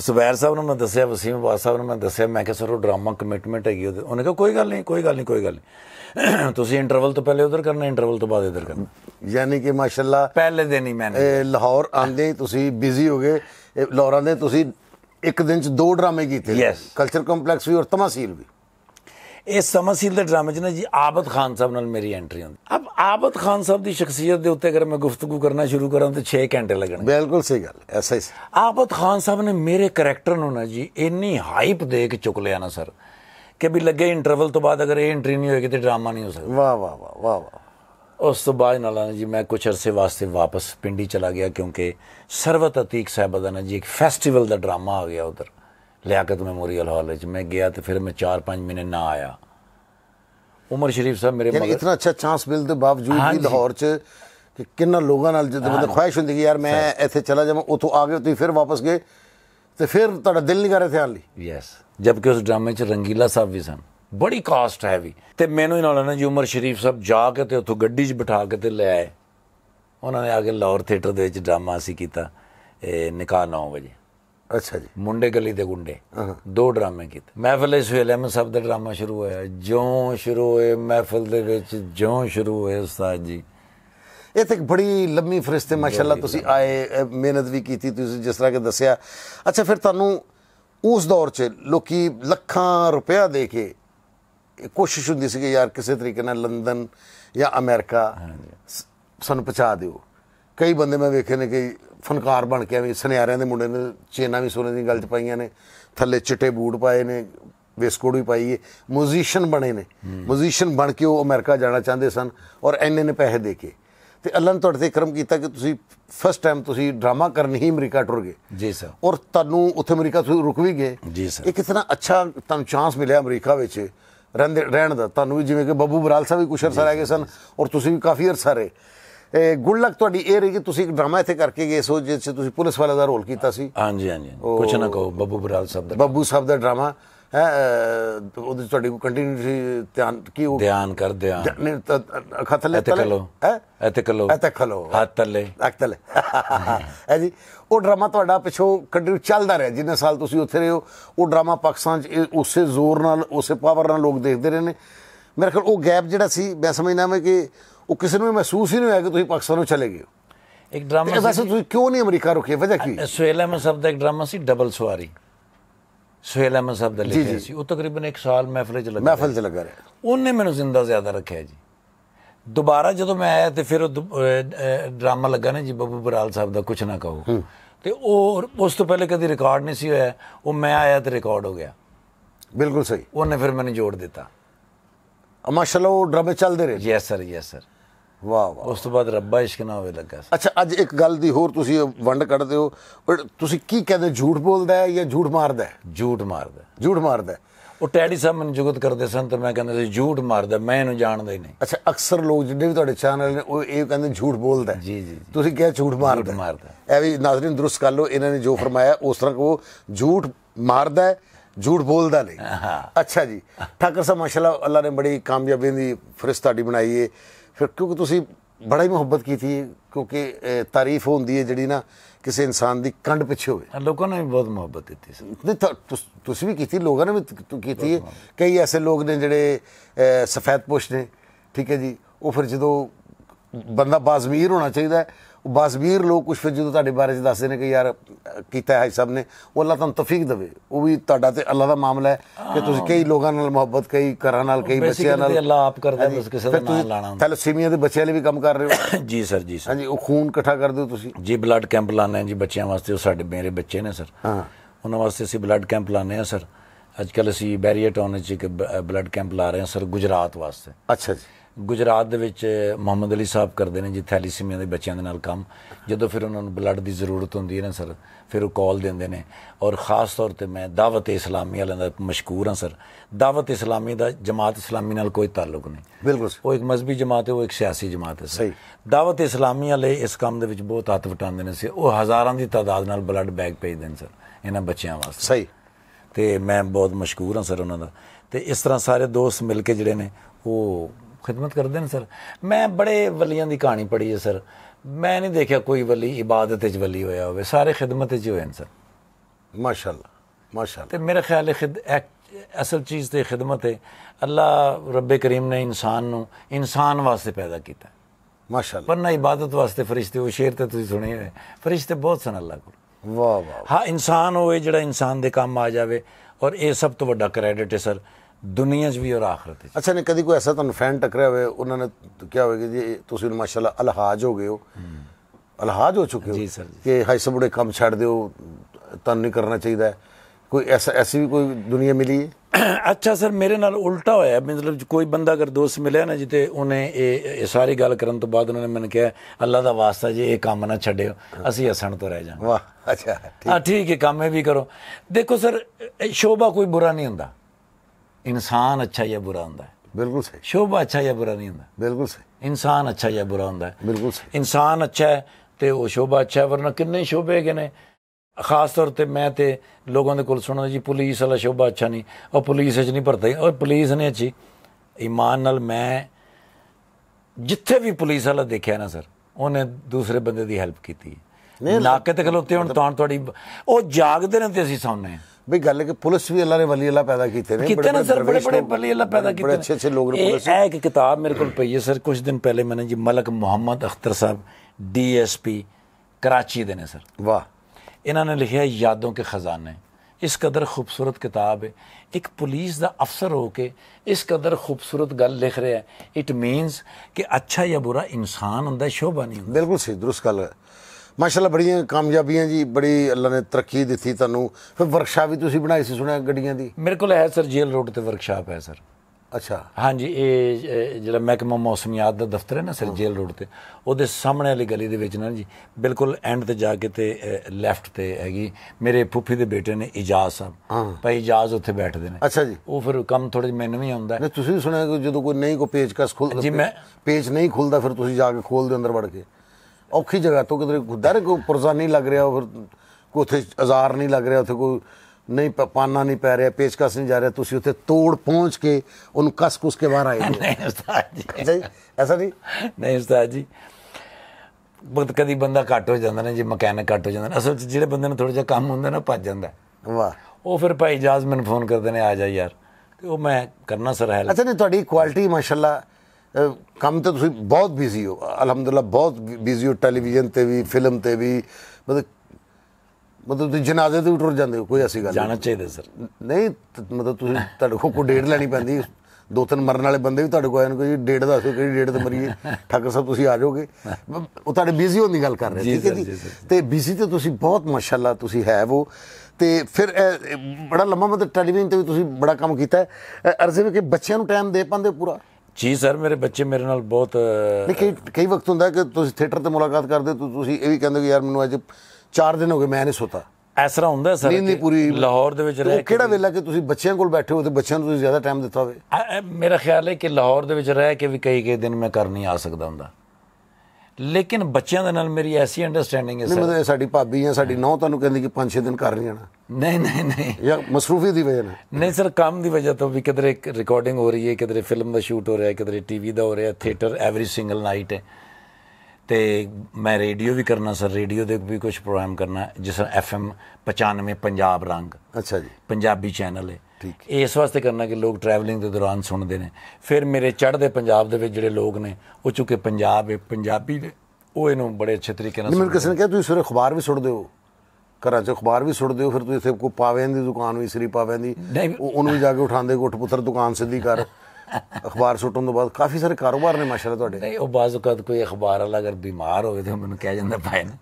ਸਵੈਰ ਸਾਹਿਬ ਨੂੰ ਮੈਂ ਦੱਸਿਆ ਵਸੀਮ ਬਾਦ ਸਾਹਿਬ ਨੂੰ ਮੈਂ ਦੱਸਿਆ ਮੈਂ ਕਿਹਾ ਸਰ ਉਹ ਡਰਾਮਾ ਕਮਿਟਮੈਂਟ ਹੈਗੀ ਉਹਦੇ ਉਹਨੇ ਕਿਹਾ ਕੋਈ ਗੱਲ ਨਹੀਂ ਕੋਈ ਗੱਲ ਨਹੀਂ ਕੋਈ ਗੱਲ ਨਹੀਂ ਤੁਸੀਂ ਇੰਟਰਵਲ ਤੋਂ ਪਹਿਲੇ ਉਧਰ ਕਰਨਾ ਇੰਟਰਵਲ ਤੋਂ ਬਾਅਦ ਇਧਰ ਕਰਨਾ ਯਾਨੀ ਕਿ ਮਾਸ਼ਾਅੱਲਾ ਪਹਿਲੇ ਦਿਨ ਹੀ ਮੈਂ ਲਾਹੌਰ ਆਂਦੇ ਤੁਸੀਂ ਬਿਜ਼ੀ ਹੋ ਗਏ ਲਾਹੌਰਾਂ ਦੇ ਤੁਸੀਂ ਇੱਕ ਦਿਨ ਚ ਦੋ ਡਰਾਮੇ ਕੀਤੇ ਕਲਚਰ ਕੰਪਲੈਕਸ ਵੀ ਔਰ ਤਮਾਸੀਲ ਵੀ ਇਸ ਸਮਸੀਲ ਦੇ ਡਰਾਮੇ 'ਚ ਨਾ ਜੀ ਆਬਦ ਖਾਨ ਸਾਹਿਬ ਨਾਲ ਮੇਰੀ ਐਂਟਰੀ ਹੁੰਦੀ ਅਬ आबद खान साहब की शख्सियत के उत्ते अगर मैं गुफ्तगु करना शुरू करा तो छे घंटे लगने बिल्कुल सही गल ऐसा ही आबद खान साहब ने मेरे करैक्टर न जी इन्नी हाइप दे के चुक लिया ना सर कि भी लगे इंटरवल तो बाद अगर ये एंट्री नहीं होगी तो ड्रामा नहीं हो सकता वाह वाह वाह वाह वाह उस तो बाद जी मैं कुछ अरसे वास्ते वापस पिंडी चला गया क्योंकि सरबत अतीक ना जी एक फैसटिवल का ड्रामा आ गया उधर लियाकत मेमोरियल हॉल में मैं गया तो फिर मैं चार पाँच महीने ना आया ਉਮਰ ਸ਼ਰੀਫ ਸਾਹਿਬ ਮੇਰੇ ਮਗਰ ਇਤਨਾ ਅੱਛਾ ਚਾਂਸ ਮਿਲਦ ਬਾਵਜੂਦ ਵੀ ਲਾਹੌਰ 'ਚ ਕਿ ਕਿੰਨਾ ਲੋਕਾਂ ਨਾਲ ਜਦ ਬੰਦਾ ਖੁਆਇਸ਼ ਹੁੰਦੀ ਕਿ ਯਾਰ ਮੈਂ ਇੱਥੇ ਚਲਾ ਜਾਵਾਂ ਉਥੋਂ ਆ ਗਏ ਤੁਸੀਂ ਫਿਰ ਵਾਪਸ ਗਏ ਤੇ ਫਿਰ ਤੁਹਾਡਾ ਦਿਲ ਨਹੀਂ ਕਰ ਰਿਹਾ ਥਿਆਨ ਲਈ ਯੈਸ ਜਦਕਿ ਉਸ ਡਰਾਮੇ 'ਚ ਰੰਗੀਲਾ ਸਾਹਿਬ ਵੀ ਸਨ ਬੜੀ ਕਾਸਟ ਹੈ ਵੀ ਤੇ ਮੈਨੂੰ ਇਹਨਾਂ ਨਾਲ ਜੀ ਉਮਰ ਸ਼ਰੀਫ ਸਾਹਿਬ ਜਾ ਕੇ ਤੇ ਉਥੋਂ ਗੱਡੀ 'ਚ ਬਿਠਾ ਕੇ ਤੇ ਲੈ ਆਏ ਉਹਨਾਂ ਨੇ ਆ ਕੇ ਲਾਹੌਰ ਥੀਏਟਰ ਦੇ ਵਿੱਚ ਡਰਾਮਾ ਸੀ ਕੀਤਾ ਨਿਕਾਹ 9 ਵਜੇ ਅੱਛਾ ਜੀ ਮੁੰਡੇ ਗਲੀ ਦੇ ਗੁੰਡੇ ਦੋ ਡਰਾਮੇ ਕੀਤੇ ਮਹਿਫਲ ਇਸ ਵੇਲੇ ਮੈਂ ਸਭ ਦਾ ਡਰਾਮਾ ਸ਼ੁਰੂ ਹੋਇਆ ਜਿਉਂ ਸ਼ੁਰੂ ਹੋਏ ਮਹਿਫਲ ਦੇ ਵਿੱਚ ਜਿਉਂ ਸ਼ੁਰੂ ਹੋਏ ਉਸਤਾਦ ਜੀ ਇਹ ਤੇ ਬੜੀ ਲੰਮੀ ਫਰਿਸ਼ਤੇ ਮਾਸ਼ਾਅੱਲਾ ਤੁਸੀਂ ਆਏ ਮਿਹਨਤ ਵੀ ਕੀਤੀ ਤੁਸੀਂ ਜਿਸ ਤਰ੍ਹਾਂ ਕਿ ਦੱਸਿਆ ਅੱਛਾ ਫਿਰ ਤੁਹਾਨੂੰ ਉਸ ਦੌਰ 'ਚ ਲੋਕੀ ਲੱਖਾਂ ਰੁਪਇਆ ਦੇ ਕੇ ਕੋਸ਼ਿਸ਼ ਹੁੰਦੀ ਸੀ ਕਿ ਯਾਰ ਕਿਸੇ ਤਰੀਕੇ ਨਾਲ ਲੰਡਨ ਜਾਂ ਅਮਰੀਕਾ ਸਾਨੂੰ ਪਹੁੰਚਾ ਦਿਓ ਕਈ ਬੰਦੇ ਮੈਂ ਵੇਖੇ ਨੇ ਕਿ ਫਨਕਾਰ ਬਣ ਕੇ ਵੀ ਸੁਨਿਆਰਿਆਂ ਦੇ ਮੁੰਡੇ ਨੇ ਚੇਨਾ ਵੀ ਸੋਨੇ ਦੀ ਗੱਲ ਚ ਪਾਈਆਂ ਨੇ ਥੱਲੇ ਚਿੱਟੇ ਬੂਟ ਪਾਏ ਨੇ ਵੇਸਕੋਡ ਵੀ ਪਾਈਏ ਮਿਊਜ਼ੀਸ਼ੀਅਨ ਬਣੇ ਨੇ ਮਿਊਜ਼ੀਸ਼ੀਅਨ ਬਣ ਕੇ ਉਹ ਅਮਰੀਕਾ ਜਾਣਾ ਚਾਹੁੰਦੇ ਸਨ ਔਰ ਐਨੇ ਨੇ ਪੈਸੇ ਦੇ ਕੇ ਤੇ ਅੱਲਾ ਨੇ ਤੁਹਾਡੇ ਤੇ ਕਰਮ ਕੀਤਾ ਕਿ ਤੁਸੀਂ ਫਸਟ ਟਾਈਮ ਤੁਸੀਂ ਡਰਾਮਾ ਕਰਨ ਹੀ ਅਮਰੀਕਾ ਟੁਰ ਗਏ ਜੀ ਸਰ ਔਰ ਤੁਹਾਨੂੰ ਉੱਥੇ ਅਮਰੀਕਾ ਤੁਸੀਂ ਰੁਕ ਵੀ ਗਏ ਜੀ ਸਰ ਇਹ ਕਿਤਨਾ ਅੱਛਾ ਤੁਹਾਨੂੰ ਚਾਂਸ ਮਿਲਿਆ ਅਮਰੀਕਾ ਵਿੱਚ ਰਹਿਣ ਦਾ ਤੁਹਾਨੂੰ ਵੀ ਜਿਵੇਂ ਕਿ ਬੱਬੂ ਬਰਾਲ ਸਾਹਿਬ ਵੀ ਕੁਸ਼ਰ ਸਰ ਰਹਿ ਗਏ ਸਨ ਔਰ ਤੁਸੀਂ ਵੀ ਕਾਫੀ ਅਰਸਾ ਰਹੇ ਗੁੱਡ ਲੱਕ ਤੁਹਾਡੀ ਇਹ ਰਹੀ ਕਿ ਤੁਸੀਂ ਇੱਕ ਡਰਾਮਾ ਇੱਥੇ ਕਰਕੇ ਗਏ ਸੋ ਜਿਸ ਵਿੱਚ ਤੁਸੀਂ ਪੁਲਿਸ ਵਾਲਾ ਦਾ ਰੋਲ ਕੀਤਾ ਸੀ ਹਾਂਜੀ ਹਾਂਜੀ ਕੁਛ ਨਾ ਕਹੋ ਬੱਬੂ ਬਰਾਲ ਸਾਹਿਬ ਦਾ ਬੱਬੂ ਸਾਹਿਬ ਦਾ ਡਰਾਮਾ ਹੈ ਉਹਦੇ ਤੁਹਾਡੀ ਕੋ ਕੰਟੀਨਿਊਟੀ ਧਿਆਨ ਕੀ ਉਹ ਧਿਆਨ ਕਰ ਧਿਆਨ ਨਹੀਂ ਤਾਂ ਅੱਖਾਂ ਥੱਲੇ ਇੱਥੇ ਹੈ ਇੱਥੇ ਐਤਕਲੋ ਹੱਥ ਥੱਲੇ ਅੱਖ ਥੱਲੇ ਹੈ ਜੀ ਉਹ ਡਰਾਮਾ ਤੁਹਾਡਾ ਪਿਛੋ ਕੰਟੀਨਿਊ ਚੱਲਦਾ ਰਿਹਾ ਜਿੰਨੇ ਸਾਲ ਤੁਸੀਂ ਉੱਥੇ ਰਹੇ ਹੋ ਉਹ ਡਰਾਮਾ ਪਾਕਿਸਤਾਨ 'ਚ ਉਸੇ ਜ਼ੋਰ ਨਾਲ ਉਸੇ ਪਾਵਰ ਨਾਲ ਲੋਕ ਦੇਖਦੇ ਰਹੇ ਨੇ ਮੇਰੇ ਖਿਆਲ ਉਹ ਗੈਪ ਜਿਹੜਾ ਸੀ ਮੈਂ ਸਮਝਦਾ ਮੈਂ ਕਿ ਉਹ ਕਿਸੇ ਨੂੰ ਮਹਿਸੂਸ ਹੀ ਨਹੀਂ ਹੋਇਆ ਕਿ ਤੁਸੀਂ ਪਾਕਿਸਤਾਨੋਂ ਚਲੇ ਗਏ ਇੱਕ ਡਰਾਮਾ ਸੀ ਵੈਸੇ ਤੁਸੀਂ ਕਿਉਂ ਨਹੀਂ ਅਮਰੀਕਾ ਰੁਕੇ ਵਜ੍ਹਾ ਕੀ ਸੁਹੇਲ ਅਹਿਮਦ ਸਾਹਿਬ ਦਾ ਇੱਕ ਡਰਾਮਾ ਸੀ ਡਬਲ ਸਵਾਰੀ ਸੁਹੇਲ ਅਹਿਮਦ ਸਾਹਿਬ ਦਾ ਲਿਖਿਆ ਸੀ ਉਹ ਤਕਰੀਬਨ 1 ਸਾਲ ਮਹਿਫਲ 'ਚ ਲੱਗਾ ਮਹਿਫਲ 'ਚ ਲੱਗਾ ਰਿਹਾ ਉਹਨੇ ਮੈਨੂੰ ਜ਼ਿੰਦਾ ਜ਼ਿਆਦਾ ਰੱਖਿਆ ਜੀ ਦੁਬਾਰਾ ਜਦੋਂ ਮੈਂ ਆਇਆ ਤੇ ਫਿਰ ਉਹ ਡਰਾਮਾ ਲੱਗਾ ਨਾ ਜੀ ਬੱਬੂ ਬਰਾਲ ਸਾਹਿਬ ਦਾ ਕੁਝ ਨਾ ਕਹੋ ਤੇ ਉਹ ਉਸ ਤੋਂ ਪਹਿਲੇ ਕਦੀ ਰਿਕਾਰਡ ਨਹੀਂ ਸੀ ਹੋਇਆ ਉਹ ਮੈਂ ਆਇਆ ਤੇ ਰਿਕਾਰਡ ਹੋ ਗਿਆ ਬਿਲਕੁਲ ਸਹੀ ਉਹਨੇ ਫਿਰ ਮੈਨੂੰ ਜੋੜ ਦਿੱਤਾ ਮਾਸ਼ਾਅੱਲਾ ਉਹ ਡਰਾਮੇ ਚੱਲਦੇ ਰਹੇ ਯੈਸ ਸਰ ਯੈਸ ਸਰ ਵਾਹ ਵਾਹ ਉਸ ਤੋਂ ਬਾਅਦ ਰੱਬਾ ਇਸ਼ਕ ਨਾ ਹੋਵੇ ਲੱਗਾ ਅੱਛਾ ਅੱਜ ਇੱਕ ਗੱਲ ਦੀ ਹੋਰ ਤੁਸੀਂ ਵੰਡ ਕੱਢਦੇ ਹੋ ਪਰ ਤੁਸੀਂ ਕੀ ਕਹਿੰਦੇ ਝੂਠ ਬੋਲਦਾ ਹੈ ਜਾਂ ਝੂਠ ਮਾਰਦਾ ਹੈ ਝੂਠ ਮਾਰਦਾ ਝੂਠ ਮਾਰਦਾ ਉਹ ਟੈਡੀ ਸਾਹਿਬ ਮੈਨੂੰ ਜੁਗਤ ਕਰਦੇ ਸਨ ਤਾਂ ਮੈਂ ਕਹਿੰਦਾ ਸੀ ਝੂਠ ਮਾਰਦਾ ਮੈਂ ਇਹਨੂੰ ਜਾਣਦਾ ਹੀ ਨਹੀਂ ਅੱਛਾ ਅਕਸਰ ਲੋਕ ਜਿਹੜੇ ਵੀ ਤੁਹਾਡੇ ਚੈਨਲ ਨੇ ਉਹ ਇਹ ਕਹਿੰਦੇ ਝੂਠ ਬੋਲਦਾ ਜੀ ਜੀ ਤੁਸੀਂ ਕਿਹਾ ਝੂਠ ਮਾਰਦਾ ਮਾਰਦਾ ਐ ਵੀ ਨਾਜ਼ਰੀਨ ਦਰਸ ਕਰ ਲਓ ਇਹਨਾਂ ਨੇ ਜੋ ਫਰਮਾਇਆ ਉਸ ਤਰ੍ਹਾਂ ਉਹ ਝੂਠ ਮਾਰਦਾ ਹੈ ਝੂਠ ਬੋਲਦਾ ਨਹੀਂ ਅੱਛਾ ਜੀ ਠਾਕਰ ਸਾਹਿਬ ਮਾਸ਼ਾਅੱਲਾ ਅੱਲਾ ਨੇ ਬੜੀ ਕਾਮਯਾਬੀ ਦੀ ਫਰਿਸਤ ਤੁਹਾਡੀ ਬਣਾਈ ਏ ਫਿਰ ਕਿਉਂਕਿ ਤੁਸੀਂ ਬੜਾ ਹੀ ਮੁਹੱਬਤ ਕੀਤੀ ਕਿਉਂਕਿ ਤਾਰੀਫ ਹੁੰਦੀ ਹੈ ਜਿਹੜੀ ਨਾ ਕਿਸੇ ਇਨਸਾਨ ਦੀ ਕੰਡ ਪਿੱਛੇ ਹੋਵੇ ਲੋਕਾਂ ਨੇ ਵੀ ਬਹੁਤ ਮੁਹੱਬਤ ਦਿੱਤੀ ਸੀ ਤੁਸੀਂ ਵੀ ਕੀਤੀ ਲੋਕਾਂ ਨੇ ਵੀ ਕੀਤੀ ਕਈ ਐਸੇ ਲੋਕ ਨੇ ਜਿਹੜੇ ਸਫੈਦ ਪੁਸ਼ ਨੇ ਠੀਕ ਹੈ ਜੀ ਉਹ ਫਿਰ ਜਦੋਂ ਬੰਦਾ ਬਾਜ਼ਮੀਰ ਹੋਣਾ ਚਾਹੀਦਾ ਬਸ ਵੀਰ ਲੋਕ ਕੁਝ ਫਿਰ ਜਦੋਂ ਤੁਹਾਡੇ ਬਾਰੇ ਚ ਦੱਸਦੇ ਨੇ ਕਿ ਯਾਰ ਕੀਤਾ ਹੈ ਸਭ ਨੇ ਉਹ ਅੱਲਾ ਤੁਹਾਨੂੰ ਤੌਫੀਕ ਦੇਵੇ ਉਹ ਵੀ ਤੁਹਾਡਾ ਤੇ ਅੱਲਾ ਦਾ ਮਾਮਲਾ ਹੈ ਕਿ ਤੁਸੀਂ ਕਈ ਲੋਕਾਂ ਨਾਲ ਮੁਹੱਬਤ ਕਈ ਘਰਾਂ ਨਾਲ ਕਈ ਬੱਚਿਆਂ ਨਾਲ ਅੱਲਾ ਆਪ ਕਰਦਾ ਉਸ ਕਿਸੇ ਦਾ ਨਾਮ ਲਾਣਾ ਸੀਮੀਆਂ ਦੇ ਬੱਚਿਆਂ ਲਈ ਵੀ ਕੰਮ ਕਰ ਰਹੇ ਹੋ ਜੀ ਸਰ ਜੀ ਸਰ ਹਾਂਜੀ ਉਹ ਖੂਨ ਇਕੱਠਾ ਕਰਦੇ ਹੋ ਤੁਸੀਂ ਜੀ ਬਲੱਡ ਕੈਂਪ ਲਾਣਾ ਹੈ ਜੀ ਬੱਚਿਆਂ ਵਾਸਤੇ ਉਹ ਸਾਡੇ ਮੇਰੇ ਬੱਚੇ ਨੇ ਸਰ ਹਾਂ ਉਹਨਾਂ ਵਾਸਤੇ ਅਸੀਂ ਬਲੱਡ ਕੈਂਪ ਲਾਣੇ ਆ ਸਰ ਅੱਜ ਕੱਲ ਅਸੀਂ ਟਾਊਨ ਵਿੱਚ ਇੱਕ ਬਲੱਡ ਕੈਂਪ ਲਾ ਰਹੇ ਹਾਂ ਸਰ ਗੁਜਰਾਤ ਵਾਸਤੇ ਅੱਛਾ ਜੀ ਗੁਜਰਾਤ ਦੇ ਵਿੱਚ ਮੁਹੰਮਦ ਅਲੀ ਸਾਹਿਬ ਕਰਦੇ ਨੇ ਜੀ ਥੈਲੀਸੀਮੀਆ ਦੇ ਬੱਚਿਆਂ ਦੇ ਨਾਲ ਕੰਮ ਜਦੋਂ ਫਿਰ ਉਹਨਾਂ ਨੂੰ ਬਲੱਡ ਦੀ ਜ਼ਰੂਰਤ ਹੁੰਦੀ ਹੈ ਨਾ ਸਰ ਫਿਰ ਉਹ ਕਾਲ ਦਿੰਦੇ ਨੇ ਔਰ ਖਾਸ ਤੌਰ ਤੇ ਮੈਂ ਦਾਵਤ ਇਸਲਾਮੀ ਵਾਲਿਆਂ ਦਾ ਮਸ਼ਕੂਰ ਹਾਂ ਸਰ ਦਾਵਤ ਇਸਲਾਮੀ ਦਾ ਜਮਾਤ ਇਸਲਾਮੀ ਨਾਲ ਕੋਈ ਤਾਲੁਕ ਨਹੀਂ ਬਿਲਕੁਲ ਉਹ ਇੱਕ ਮਜ਼ਬੀ ਜਮਾਤ ਹੈ ਉਹ ਇੱਕ ਸਿਆਸੀ ਜਮਾਤ ਹੈ ਸਹੀ ਦਾਵਤ ਇਸਲਾਮੀ ਵਾਲੇ ਇਸ ਕੰਮ ਦੇ ਵਿੱਚ ਬਹੁਤ ਹੱਥ ਵਟਾਉਂਦੇ ਨੇ ਸੀ ਉਹ ਹਜ਼ਾਰਾਂ ਦੀ ਤਾਦਾਦ ਨਾਲ ਬਲੱਡ ਬੈਗ ਭੇਜਦੇ ਨੇ ਸਰ ਇਹਨਾਂ ਬੱਚਿਆਂ ਵਾਸਤੇ ਸਹੀ ਤੇ ਮੈਂ ਬਹੁਤ ਮਸ਼ਕੂਰ ਹਾਂ ਸਰ ਉਹਨਾਂ ਦਾ ਤੇ ਇਸ ਤਰ੍ਹਾਂ ਸਾਰੇ ਦੋਸਤ ਮਿਲ ਕੇ ਜਿਹੜੇ ਨੇ ਉਹ खिदमत करते हैं सर मैं बड़े वलिया की कहानी पढ़ी है सर मैं नहीं देखा कोई वली इबादत वली हो सारे खिदमत ही हो सर माशाला माशा मेरा ख्याल खिद एक् असल चीज़ तो खिदमत है अल्लाह रबे करीम ने इंसान नू इंसान वास्ते पैदा किया माशा पर ना इबादत वास्ते फरिश्ते शेर तो सुने हुए फरिश्ते बहुत सन अल्लाह को वाह वाह हाँ इंसान हो जो इंसान के काम आ जाए और यह सब तो व्डा क्रैडिट है सर ਦੁਨੀਆ 'ਚ ਵੀ ਔਰ ਆਖਰਤ 'ਚ ਅੱਛਾ ਨੇ ਕਦੀ ਕੋਈ ਐਸਾ ਤੁਹਾਨੂੰ ਫੈਨ ਟਕਰਿਆ ਹੋਵੇ ਉਹਨਾਂ ਨੇ ਕਿਹਾ ਹੋਵੇ ਕਿ ਜੀ ਤੁਸੀਂ ਮਾਸ਼ਾਅੱਲਾ ਅਲਹਾਜ ਹੋ ਗਏ ਹੋ ਅਲਹਾਜ ਹੋ ਚੁੱਕੇ ਹੋ ਜੀ ਸਰ ਕਿ ਹਾਈ ਸਬੜੇ ਕੰਮ ਛੱਡ ਦਿਓ ਤੁਹਾਨੂੰ ਨਹੀਂ ਕਰਨਾ ਚਾਹੀਦਾ ਕੋਈ ਐਸਾ ਐਸੀ ਵੀ ਕੋਈ ਦੁਨੀਆ ਮਿਲੀ ਹੈ ਅੱਛਾ ਸਰ ਮੇਰੇ ਨਾਲ ਉਲਟਾ ਹੋਇਆ ਮਤਲਬ ਕੋਈ ਬੰਦਾ ਅਗਰ ਦੋਸਤ ਮਿਲਿਆ ਨਾ ਜਿੱਤੇ ਉਹਨੇ ਇਹ ਸਾਰੀ ਗੱਲ ਕਰਨ ਤੋਂ ਬਾਅਦ ਉਹਨੇ ਮੈਨੂੰ ਕਿਹਾ ਅੱਲਾ ਦਾ ਵਾਸਤਾ ਜੀ ਇਹ ਕੰਮ ਨਾ ਛੱਡਿਓ ਅਸੀਂ ਹਸਣ ਤੋਂ ਰਹਿ ਜਾਵਾਂਗੇ ਵਾਹ ਅੱਛਾ ਠੀਕ ਹਾਂ ਠੀਕ ਹੈ ਕੰਮ ਇਹ ਵੀ ਕਰੋ ਦੇਖੋ ਸਰ ਸ਼ੋਭਾ ਕੋਈ ਬੁਰਾ ਨਹੀਂ ਹੁੰਦਾ ਇਨਸਾਨ ਅੱਛਾ ਜਾਂ ਬੁਰਾ ਹੁੰਦਾ ਹੈ ਬਿਲਕੁਲ ਸਹੀ ਸ਼ੋਭਾ ਅੱਛਾ ਜਾਂ ਬੁਰਾ ਨਹੀਂ ਹੁੰਦਾ ਬਿਲਕੁਲ ਸਹੀ ਇਨਸਾਨ ਅੱਛਾ ਜਾਂ ਬੁਰਾ ਹੁੰਦਾ ਹੈ ਬਿਲਕੁਲ ਸਹੀ ਇਨਸਾਨ ਅੱਛਾ ਹੈ ਤੇ ਉਹ ਸ਼ੋਭਾ ਅੱਛਾ ਵਰਨਾ ਕਿੰਨੇ ਸ਼ੋਭੇ ਗਏ ਨੇ ਖਾਸ ਤੌਰ ਤੇ ਮੈਂ ਤੇ ਲੋਕਾਂ ਦੇ ਕੋਲ ਸੁਣਦਾ ਜੀ ਪੁਲਿਸ ਵਾਲਾ ਸ਼ੋਭਾ ਅੱਛਾ ਨਹੀਂ ਉਹ ਪੁਲਿਸ ਵਿੱਚ ਨਹੀਂ ਭਰਦਾ ਉਹ ਪੁਲਿਸ ਨੇ ਅੱਛੀ ਇਮਾਨ ਨਾਲ ਮੈਂ ਜਿੱਥੇ ਵੀ ਪੁਲਿਸ ਵਾਲਾ ਦੇਖਿਆ ਨਾ ਸਰ ਉਹਨੇ ਦੂਸਰੇ ਬੰਦੇ ਦੀ ਹੈਲਪ ਕੀਤੀ ਨਾਕੇ ਤੇ ਖਲੋਤੇ ਹੁਣ ਤਾਂ ਤੁਹਾਡੀ ਉਹ ਜਾਗਦੇ ਨੇ ਤੇ ਅਸੀਂ ਸੌਂਨੇ ਆ ਬਈ ਗੱਲ ਕਿ ਪੁਲਿਸ ਵੀ ਅੱਲਾ ਨੇ ਵਲੀ ਅੱਲਾ ਪੈਦਾ ਕੀਤੇ ਨੇ ਕਿਤੇ ਨਾ ਸਰ ਬੜੇ ਬੜੇ ਵਲੀ ਅੱਲਾ ਪੈਦਾ ਕੀਤੇ ਬੜੇ ਅੱਛੇ ਅੱਛੇ ਲੋਕ ਨੇ ਪੁਲਿਸ ਇਹ ਇੱਕ ਕਿਤਾਬ ਮੇਰੇ ਕੋਲ ਪਈ ਹੈ ਸਰ ਕੁਝ ਦਿਨ ਪਹਿਲੇ ਮੈਨੇ ਜੀ ਮਲਕ ਮੁਹੰਮਦ ਅਖਤਰ ਸਾਹਿਬ डीएसपी कराची देने सर वाह इन्होंने लिखा है यादों के ख़जाने इस कदर खूबसूरत किताब है एक पुलिस का अफसर हो के इस कदर खूबसूरत गल लिख रहा है इट मीनस कि अच्छा या बुरा इंसान होंगे शोभा नहीं होंगे बिल्कुल सही दुरुस्त गल है ਮਾਸ਼ਾਅੱਲਾ ਬੜੀਆਂ ਕਾਮਯਾਬੀਆਂ ਜੀ ਬੜੀ ਅੱਲਾ ਨੇ ਤਰੱਕੀ ਦਿੱਤੀ ਤੁਹਾਨੂੰ ਫਿਰ ਵਰਕਸ਼ਾਪ ਵੀ ਤੁਸੀਂ ਬਣਾਈ ਸੀ ਸੁਣਿਆ ਗੱਡੀਆਂ ਦੀ ਮੇਰੇ ਕੋਲ ਹੈ ਸਰ ਜੇਲ ਰੋਡ ਤੇ ਵਰਕਸ਼ਾਪ ਹੈ ਸਰ ਅੱਛਾ ਹਾਂਜੀ ਇਹ ਜਿਹੜਾ ਮਹਿਕਮਾ ਮੌਸਮੀਆਤ ਦਾ ਦਫ਼ਤਰ ਹੈ ਨਾ ਸਰ ਜੇਲ ਰੋਡ ਤੇ ਉਹਦੇ ਸਾਹਮਣੇ ਵਾਲੀ ਗਲੀ ਦੇ ਵਿੱਚ ਨਾ ਜੀ ਬਿਲਕੁਲ ਐਂਡ ਤੇ ਜਾ ਕੇ ਤੇ ਲੈਫਟ ਤੇ ਹੈਗੀ ਮੇਰੇ ਫੁੱਫੀ ਦੇ ਬੇਟੇ ਨੇ ਇਜਾਜ਼ ਸਾਹਿਬ ਭਾਈ ਇਜਾਜ਼ ਉੱਥੇ ਬੈਠਦੇ ਨੇ ਅੱਛਾ ਜੀ ਉਹ ਫਿਰ ਕੰਮ ਥੋੜੇ ਮੈਨੂੰ ਵੀ ਆਉਂਦਾ ਨਹੀਂ ਤੁਸੀਂ ਸੁਣਿਆ ਕਿ ਜਦੋਂ ਕੋਈ ਨਹੀਂ ਕੋ ਪੇਜ ਕਸ ਖੁੱਲ ਜੀ ਮੈਂ ਪੇਜ ਨਹੀਂ ਖੁੱਲਦਾ ਫਿਰ ਤੁਸੀਂ ਜਾ ਕੇ ਖੋਲਦੇ ਅੰਦਰ ਵੜ ਕੇ ਔਖੀ ਜਗ੍ਹਾ ਤੋਂ ਕਿਧਰੇ ਗੁੱਦਾਰੇ ਕੋਈ ਪਰਜ਼ਾ ਨਹੀਂ ਲੱਗ ਰਿਹਾ ਫਿਰ ਕੋ ਉਥੇ ਅਜ਼ਾਰ ਨਹੀਂ ਲੱਗ ਰਿਹਾ ਉਥੇ ਕੋਈ ਨਹੀਂ ਪਾਨਾ ਨਹੀਂ ਪੈ ਰਿਹਾ ਪੇਸ਼ਕਸ ਨਹੀਂ ਜਾ ਰਿਹਾ ਤੁਸੀਂ ਉਥੇ ਤੋੜ ਪਹੁੰਚ ਕੇ ਉਹਨੂੰ ਕਸ ਕੁਸ ਕੇ ਬਾਹਰ ਆਏ ਨਹੀਂ ਉਸਤਾਦ ਜੀ ਐਸਾ ਨਹੀਂ ਨਹੀਂ ਉਸਤਾਦ ਜੀ ਬੰਦ ਕਦੀ ਬੰਦਾ ਘੱਟ ਹੋ ਜਾਂਦਾ ਨਾ ਜੀ ਮਕੈਨਿਕ ਘੱਟ ਹੋ ਜਾਂਦਾ ਅਸਲ ਚ ਜਿਹੜੇ ਬੰਦੇ ਨੂੰ ਥੋੜਾ ਜਿਹਾ ਕੰਮ ਹੁੰਦਾ ਨਾ ਭੱਜ ਜਾਂਦਾ ਵਾਹ ਉਹ ਫਿਰ ਭਾਈ ਇਜਾਜ਼ ਮੈਨੂੰ ਫੋਨ ਕਰਦੇ ਨੇ ਆ ਜਾ ਯਾਰ ਤੇ ਉਹ ਮੈਂ ਕਰਨਾ ਸਰ ਹੈ ਅੱਛਾ ਨਹੀਂ ਤੁਹਾਡੀ ਕੁਆਲਿਟੀ ਮਾਸ਼ਾਅੱਲਾ ਕੰਮ ਤੇ ਤੁਸੀਂ ਬਹੁਤ ਬਿਜ਼ੀ ਹੋ ਅਲਹਮਦੁਲਿਲਾ ਬਹੁਤ ਬਿਜ਼ੀ ਹੋ ਟੈਲੀਵਿਜ਼ਨ ਤੇ ਵੀ ਫਿਲਮ ਤੇ ਵੀ ਮਤਲਬ ਮਤਲਬ ਤੁਸੀਂ ਜਨਾਜ਼ੇ ਤੇ ਵੀ ਜਾਂਦੇ ਹੋ ਕੋਈ ਐਸੀ ਗੱਲ ਜਾਣਾ ਚਾਹੀਦਾ ਸਰ ਨਹੀਂ ਮਤਲਬ ਤੁਸੀਂ ਤੁਹਾਡੇ ਕੋਲ ਕੋ ਡੇਟ ਲੈਣੀ ਪੈਂਦੀ ਦੋ ਤਿੰਨ ਮਰਨ ਵਾਲੇ ਬੰਦੇ ਵੀ ਤੁਹਾਡੇ ਕੋਲ ਆਏ ਨੇ ਕੋਈ ਡੇਟ ਦੱਸੋ ਕਿਹੜੀ ਡੇਟ ਤੇ ਮਰੀਏ ਠਾਕਰ ਸਾਹਿਬ ਤੁਸੀਂ ਆ ਜਾਓਗੇ ਉਹ ਤੁਹਾਡੇ ਬਿਜ਼ੀ ਹੋਣ ਦੀ ਗੱਲ ਕਰ ਰਹੇ ਠੀਕ ਹੈ ਜੀ ਤੇ ਬਿਜ਼ੀ ਤੇ ਤੁਸੀਂ ਬਹੁਤ ਮਾਸ਼ਾਅੱਲਾ ਤੁਸੀਂ ਹੈ ਉਹ ਤੇ ਫਿਰ ਬੜਾ ਲੰਮਾ ਮਤਲਬ ਟੈਲੀਵਿਜ਼ਨ ਤੇ ਵੀ ਤੁਸੀਂ ਬੜਾ ਕੰਮ ਕੀਤਾ ਹੈ ਅਰਜ਼ੀ ਵੀ ਕਿ ਬੱਚਿਆਂ ਨੂੰ ਟਾਈਮ ਦੇ ਪਾਉਂਦੇ ਪੂਰਾ ਜੀ ਸਰ ਮੇਰੇ ਬੱਚੇ ਮੇਰੇ ਨਾਲ ਬਹੁਤ ਨਹੀਂ ਕਈ ਕਈ ਵਕਤ ਹੁੰਦਾ ਕਿ ਤੁਸੀਂ ਥੀਏਟਰ ਤੇ ਮੁਲਾਕਾਤ ਕਰਦੇ ਤੋ ਤੁਸੀਂ ਇਹ ਵੀ ਕਹਿੰਦੇ ਕਿ ਯਾਰ ਮੈਨੂੰ ਅੱਜ 4 ਦਿਨ ਹੋ ਗਏ ਮੈਂ ਨਹੀਂ ਸੋਤਾ ਐਸ ਤਰ੍ਹਾਂ ਹੁੰਦਾ ਸਰ ਨੀਂਦ ਨਹੀਂ ਪੂਰੀ ਲਾਹੌਰ ਦੇ ਵਿੱਚ ਰਹਿ ਕੇ ਕਿਹੜਾ ਵੇਲਾ ਕਿ ਤੁਸੀਂ ਬੱਚਿਆਂ ਕੋਲ ਬੈਠੇ ਹੋ ਤੇ ਬੱਚਿਆਂ ਨੂੰ ਤੁਸੀਂ ਜ਼ਿਆਦਾ ਟਾਈਮ ਦਿੱਤਾ ਹੋਵੇ ਮੇਰਾ ਖਿਆਲ ਹੈ ਕਿ ਲਾਹੌਰ ਦੇ ਵਿੱਚ ਰਹਿ ਕੇ ਵੀ ਕਈ ਕਈ ਦਿਨ ਮੈਂ ਕਰ ਨਹੀਂ ਆ ਸਕਦਾ ਹੁੰਦਾ ਲੇਕਿਨ ਬੱਚਿਆਂ ਦੇ ਨਾਲ ਮੇਰੀ ਐਸੀ ਅੰਡਰਸਟੈਂਡਿੰਗ ਹੈ ਸਰ ਨਹੀਂ ਮਤਲਬ ਸਾਡੀ ਭਾਬੀ ਜਾਂ ਸਾਡੀ ਨੌ ਤੁਹਾਨੂੰ ਕਹਿੰਦੀ ਕਿ 5-6 ਦਿਨ ਕਰ ਨਹੀਂ ਜਾਣਾ ਨਹੀਂ ਨਹੀਂ ਨਹੀਂ ਯਾ ਮਸਰੂਫੀ ਦੀ ਵਜ੍ਹਾ ਨਾਲ ਨਹੀਂ ਸਰ ਕੰਮ ਦੀ ਵਜ੍ਹਾ ਤੋਂ ਵੀ ਕਿਧਰੇ ਰਿਕਾਰਡਿੰਗ ਹੋ ਰਹੀ ਹੈ ਕਿਧਰੇ ਫਿਲਮ ਦਾ ਸ਼ੂਟ ਹੋ ਰਿਹਾ ਹੈ ਕਿਧਰੇ ਟੀਵੀ ਦਾ ਹੋ ਰਿਹਾ ਥੀਏਟਰ ਐਵਰੀ ਸਿੰਗਲ ਨਾਈਟ ਹੈ ਤੇ ਮੈਂ ਰੇਡੀਓ ਵੀ ਕਰਨਾ ਸਰ ਰੇਡੀਓ ਦੇ ਵੀ ਕੁਝ ਪ੍ਰੋਗਰਾਮ ਕਰਨਾ ਜਿਸ ਤਰ੍ਹਾਂ ਐਫਐਮ 95 ਪੰਜਾਬ ਰੰਗ ਅੱਛਾ ਜੀ ਪੰਜਾਬੀ ਚੈਨਲ ਹੈ ਠੀਕ ਇਸ ਵਾਸਤੇ ਕਰਨਾ ਕਿ ਲੋਕ ਟਰੈਵਲਿੰਗ ਦੇ ਦੌਰਾਨ ਸੁਣਦੇ ਨੇ ਫਿਰ ਮੇਰੇ ਚੜ੍ਹਦੇ ਪੰਜਾਬ ਦੇ ਵਿੱਚ ਜਿਹੜੇ ਲੋਕ ਨੇ ਉਹ ਚੁੱਕੇ ਪੰਜਾਬ ਹੈ ਪੰਜਾਬੀ ਦੇ ਉਹ ਇਹਨੂੰ ਬੜੇ ਅੱਛੇ ਤਰੀਕੇ ਨਾਲ ਮੈਨੂੰ ਕਿਸੇ ਨੇ ਕਿਹਾ ਤੁਸੀਂ ਸਿਰ ਅਖਬਾਰ ਵੀ ਸੁਣਦੇ ਹੋ ਘਰਾਂ 'ਚ ਅਖਬਾਰ ਵੀ ਸੁਣਦੇ ਹੋ ਫਿਰ ਤੁਸੀਂ ਇੱਥੇ ਕੋਈ ਪਾਵੇਂ ਦੀ ਦੁਕਾਨ ਵੀ ਸਰੀ ਪਾਵੇਂ ਦੀ ਉਹਨੂੰ ਜਾ ਕੇ ਉਠਾਉਂਦੇ ਗੁੱਟ ਪੁੱਤਰ ਦੁਕਾਨ ਸਿੱਧੀ ਕਰ ਅਖਬਾਰ ਸੁਟਣ ਤੋਂ ਬਾਅਦ ਕਾਫੀ ਸਾਰੇ ਕਾਰੋਬਾਰ ਨੇ ਮਾਸ਼ਾਅੱਲਾ ਤੁਹਾਡੇ ਨਹੀਂ ਉਹ ਬਾਜ਼ੂ ਕੋਈ ਅਖਬਾਰ ਵਾਲਾ ਅਗਰ ਬਿਮਾਰ ਹੋਵੇ ਤਾਂ ਮੈਨੂੰ ਕਹਿ ਜਾਂਦਾ ਭਾਈ ਨਾ